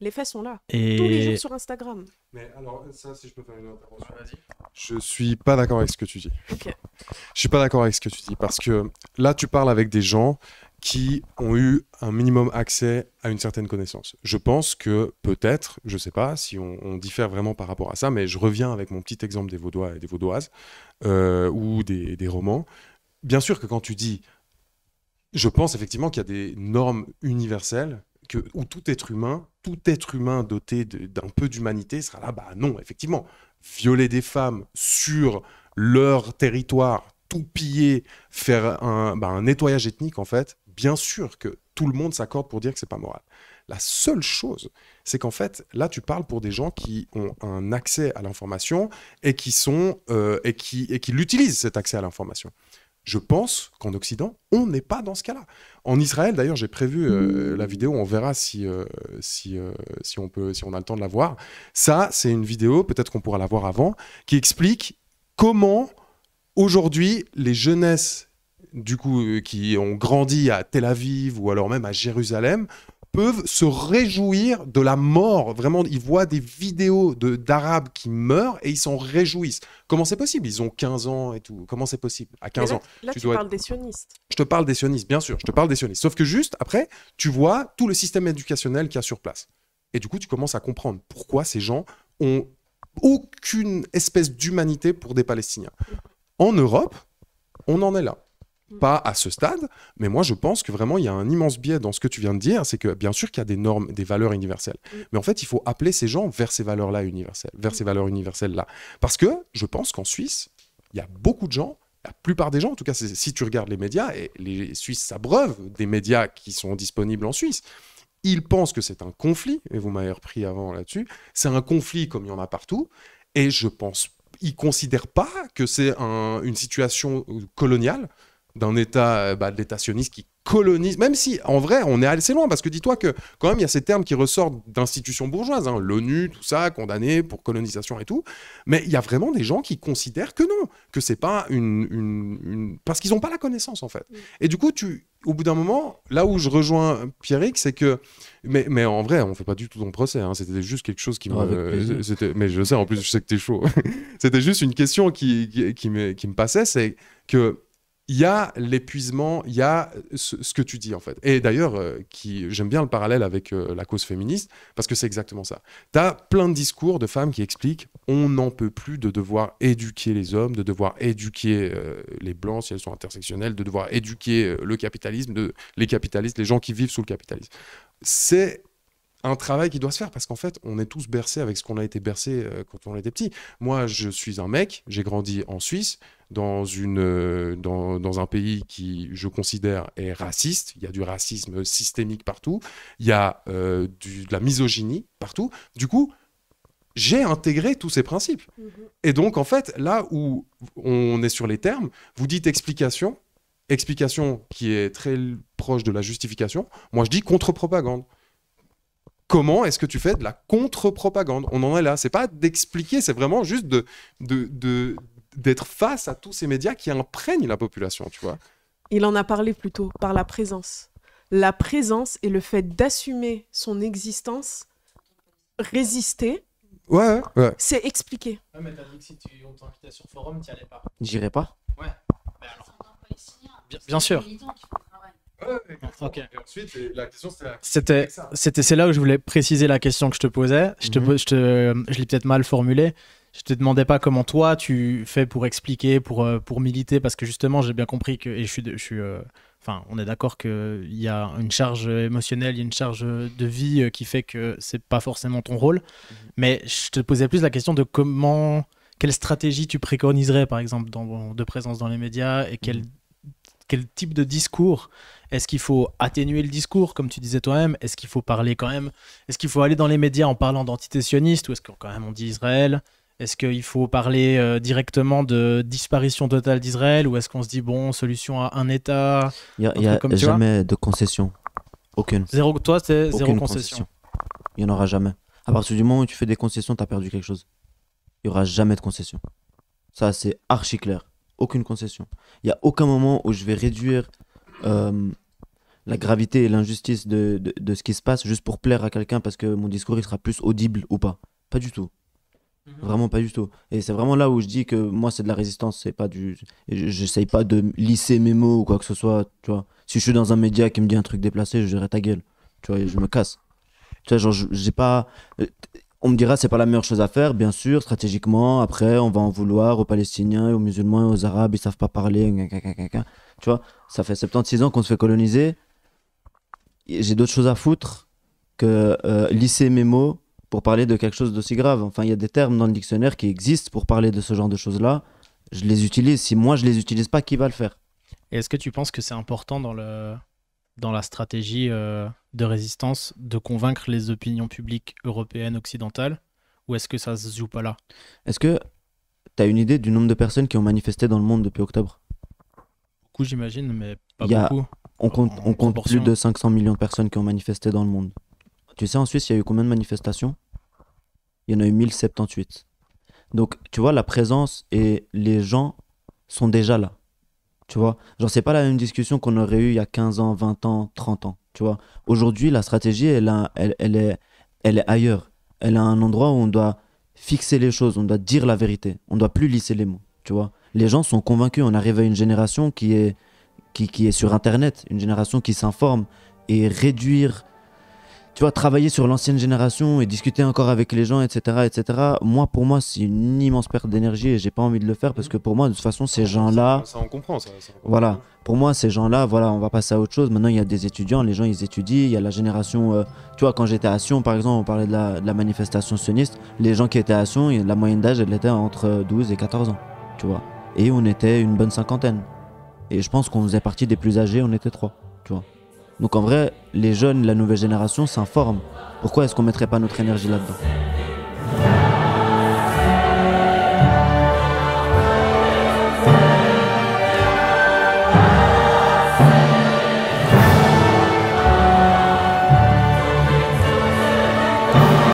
Les faits sont là. Et... Tous les jours sur Instagram. Mais alors, ça, si je peux faire une intervention. Je suis pas d'accord avec ce que tu dis. Je Je suis pas d'accord avec ce que tu dis parce que là, tu parles avec des gens qui ont eu un minimum accès à une certaine connaissance. Je pense que peut-être, je ne sais pas si on, diffère vraiment par rapport à ça, mais je reviens avec mon petit exemple des Vaudois et des Vaudoises euh, ou des, romans. Bien sûr que quand tu dis, je pense effectivement qu'il y a des normes universelles que, où tout être humain tout être humain doté d'un peu d'humanité sera là, bah non, effectivement, violer des femmes sur leur territoire, tout piller, faire bah, un, nettoyage ethnique, en fait, bien sûr que tout le monde s'accorde pour dire que c'est pas moral. La seule chose, c'est qu'en fait, là, tu parles pour des gens qui ont un accès à l'information et qui sont euh, et qui et qui l'utilisent cet accès à l'information. Je pense qu'en Occident, on n'est pas dans ce cas-là. En Israël, d'ailleurs, j'ai prévu euh, la vidéo, on verra si, euh, si, euh, si, on peut, si on a le temps de la voir. Ça, c'est une vidéo, peut-être qu'on pourra la voir avant, qui explique comment aujourd'hui les jeunesses du coup, qui ont grandi à Tel Aviv ou alors même à Jérusalem, peuvent se réjouir de la mort. Vraiment, ils voient des vidéos d'Arabes qui meurent et ils s'en réjouissent. Comment c'est possible Ils ont 15 ans et tout. Comment c'est possible À 15 ans. Là, tu, parles des sionistes. Je te parle des sionistes, bien sûr. Je te parle des sionistes. Sauf que juste après, tu vois tout le système éducationnel qu'il y a sur place. Et du coup, tu commences à comprendre pourquoi ces gens ont aucune espèce d'humanité pour des Palestiniens. Mm. En Europe, on en est là pas à ce stade, mais moi je pense que vraiment il y a un immense biais dans ce que tu viens de dire, c'est que bien sûr qu'il y a des normes, des valeurs universelles, mm. mais en fait il faut appeler ces gens vers ces valeurs-là universelles, vers mm. ces valeurs universelles-là. Parce que je pense qu'en Suisse, il y a beaucoup de gens, la plupart des gens, en tout cas si tu regardes les médias, et les Suisses s'abreuvent des médias qui sont disponibles en Suisse, ils pensent que c'est un conflit, et vous m'avez repris avant là-dessus, c'est un conflit comme il y en a partout, et je pense, ils ne considèrent pas que c'est une situation coloniale, d'un État, euh, bah, l'État sioniste qui colonise, même si en vrai on est assez loin, parce que dis-toi que quand même il y a ces termes qui ressortent d'institutions bourgeoises, hein, l'ONU, tout ça, condamné pour colonisation et tout, mais il y a vraiment des gens qui considèrent que non, que c'est pas une, une, parce qu'ils n'ont pas la connaissance en fait. Et du coup, tu, au bout d'un moment, là où je rejoins Pierrick, c'est que, mais, mais, en vrai, on fait pas du tout ton procès, hein, c'était juste quelque chose qui m'a... Ah, euh, c'était, mais je sais en plus, je sais que tu es chaud, c'était juste une question qui, qui me, qui me passait, c'est que il y a l'épuisement, il y a euh, ce, que tu dis en fait. Et d'ailleurs, euh, qui j'aime bien le parallèle avec euh, la cause féministe, parce que c'est exactement ça. Tu as plein de discours de femmes qui expliquent on n'en peut plus de devoir éduquer les hommes, de devoir éduquer les blancs si elles sont intersectionnelles, de devoir éduquer le capitalisme, de, les capitalistes, les gens qui vivent sous le capitalisme. C'est un travail qui doit se faire parce qu'en fait, on est tous bercés avec ce qu'on a été bercé euh, quand on était petit. Moi, je suis un mec, j'ai grandi en Suisse, dans, une, euh, dans, un pays qui, je considère, est raciste. Il y a du racisme systémique partout, il y a euh, de la misogynie partout. Du coup, j'ai intégré tous ces principes. Mm-hmm. Et donc, en fait, là où on est sur les termes, vous dites explication, explication qui est très proche de la justification. Moi, je dis contre-propagande comment est-ce que tu fais de la contre-propagande On en est là. C'est pas d'expliquer, c'est vraiment juste d'être face à tous ces médias qui imprègnent la population, tu vois. Il en a parlé plutôt par la présence. La présence et le fait d'assumer son existence, résister, ouais, c'est expliquer. Ouais, mais dit que si tu, on t'invitait sur forum, n'y allais pas. J'irais pas Ouais. Bah, bien sûr c'était. C'était, c'est là où je voulais préciser la question que je te posais. Je, te, mhm. je, te, je l'ai peut-être mal formulée. Je te demandais pas comment toi tu fais pour expliquer, pour, euh, pour militer, parce que justement, j'ai bien compris que. Et je suis. Je suis euh, enfin, on est d'accord qu'il y a une charge émotionnelle, il y a une charge de vie euh, qui fait que c'est pas forcément ton rôle. Mhm. Mais je te posais plus la question de comment. Quelle stratégie tu préconiserais, par exemple, dans, de présence dans les médias et quelle. Mhm quel type de discours Est-ce qu'il faut atténuer le discours, comme tu disais toi-même Est-ce qu'il faut parler quand même Est-ce qu'il faut aller dans les médias en parlant d'antité sioniste Ou est-ce qu'on quand même on dit Israël Est-ce qu'il faut parler euh, directement de disparition totale d'Israël Ou est-ce qu'on se dit, bon, solution à un État Il n'y a, jamais de concession. Aucune. Zéro, toi, c'est zéro concession. Il n'y en aura jamais. À partir du moment où tu fais des concessions, tu as perdu quelque chose. Il n'y aura jamais de concession. Ça, c'est archi clair aucune concession. Il n'y a aucun moment où je vais réduire euh, la gravité et l'injustice de, de, ce qui se passe juste pour plaire à quelqu'un parce que mon discours il sera plus audible ou pas. Pas du tout. Mhm. Vraiment pas du tout. Et c'est vraiment là où je dis que moi c'est de la résistance, c'est pas du. J'essaye pas de lisser mes mots ou quoi que ce soit, tu vois. Si je suis dans un média qui me dit un truc déplacé, je dirais ta gueule, tu vois, je me casse. Tu vois, genre, j'ai pas. Euh, on me dira c'est pas la meilleure chose à faire, bien sûr, stratégiquement. Après, on va en vouloir aux Palestiniens, aux musulmans, aux Arabes, ils savent pas parler. Tu vois, ça fait 76 ans qu'on se fait coloniser. J'ai d'autres choses à foutre que euh, lisser mes mots pour parler de quelque chose d'aussi grave. Enfin, il y a des termes dans le dictionnaire qui existent pour parler de ce genre de choses-là. Je les utilise. Si moi je les utilise pas, qui va le faire Est-ce que tu penses que c'est important dans le dans la stratégie euh, de résistance de convaincre les opinions publiques européennes occidentales Ou est-ce que ça se joue pas là Est-ce que tu as une idée du nombre de personnes qui ont manifesté dans le monde depuis octobre Beaucoup, j'imagine, mais pas beaucoup. On on compte plus de 500 millions de personnes qui ont manifesté dans le monde. Tu sais, en Suisse, il y a eu combien de manifestations Il y en a eu 1078. Donc, tu vois, la présence et les gens sont déjà là. Tu vois, genre, c'est pas la même discussion qu'on aurait eu il y a 15 ans, 20 ans, 30 ans. Tu vois, aujourd'hui, la stratégie, elle, a, elle, elle, est, elle est ailleurs. Elle a un endroit où on doit fixer les choses, on doit dire la vérité, on doit plus lisser les mots. Tu vois, les gens sont convaincus. On arrive à une génération qui est, qui, qui est sur Internet, une génération qui s'informe et réduire tu vois, travailler sur l'ancienne génération et discuter encore avec les gens, etc., etc. Moi, pour moi, c'est une immense perte d'énergie et j'ai pas envie de le faire parce que pour moi, de toute façon, ces gens-là. Ça, on comprend, ça, Voilà. Pour moi, ces gens-là, voilà, on va passer à autre chose. Maintenant, il y a des étudiants, les gens, ils étudient. Il y a la génération. Euh, tu vois, quand j'étais à Sion, par exemple, on parlait de la, de la, manifestation sioniste. Les gens qui étaient à Sion, la moyenne d'âge, elle était entre 12 et 14 ans. Tu vois. Et on était une bonne cinquantaine. Et je pense qu'on faisait partie des plus âgés, on était trois. Donc en vrai, les jeunes, la nouvelle génération s'informent. Pourquoi est-ce qu'on mettrait pas notre énergie là-dedans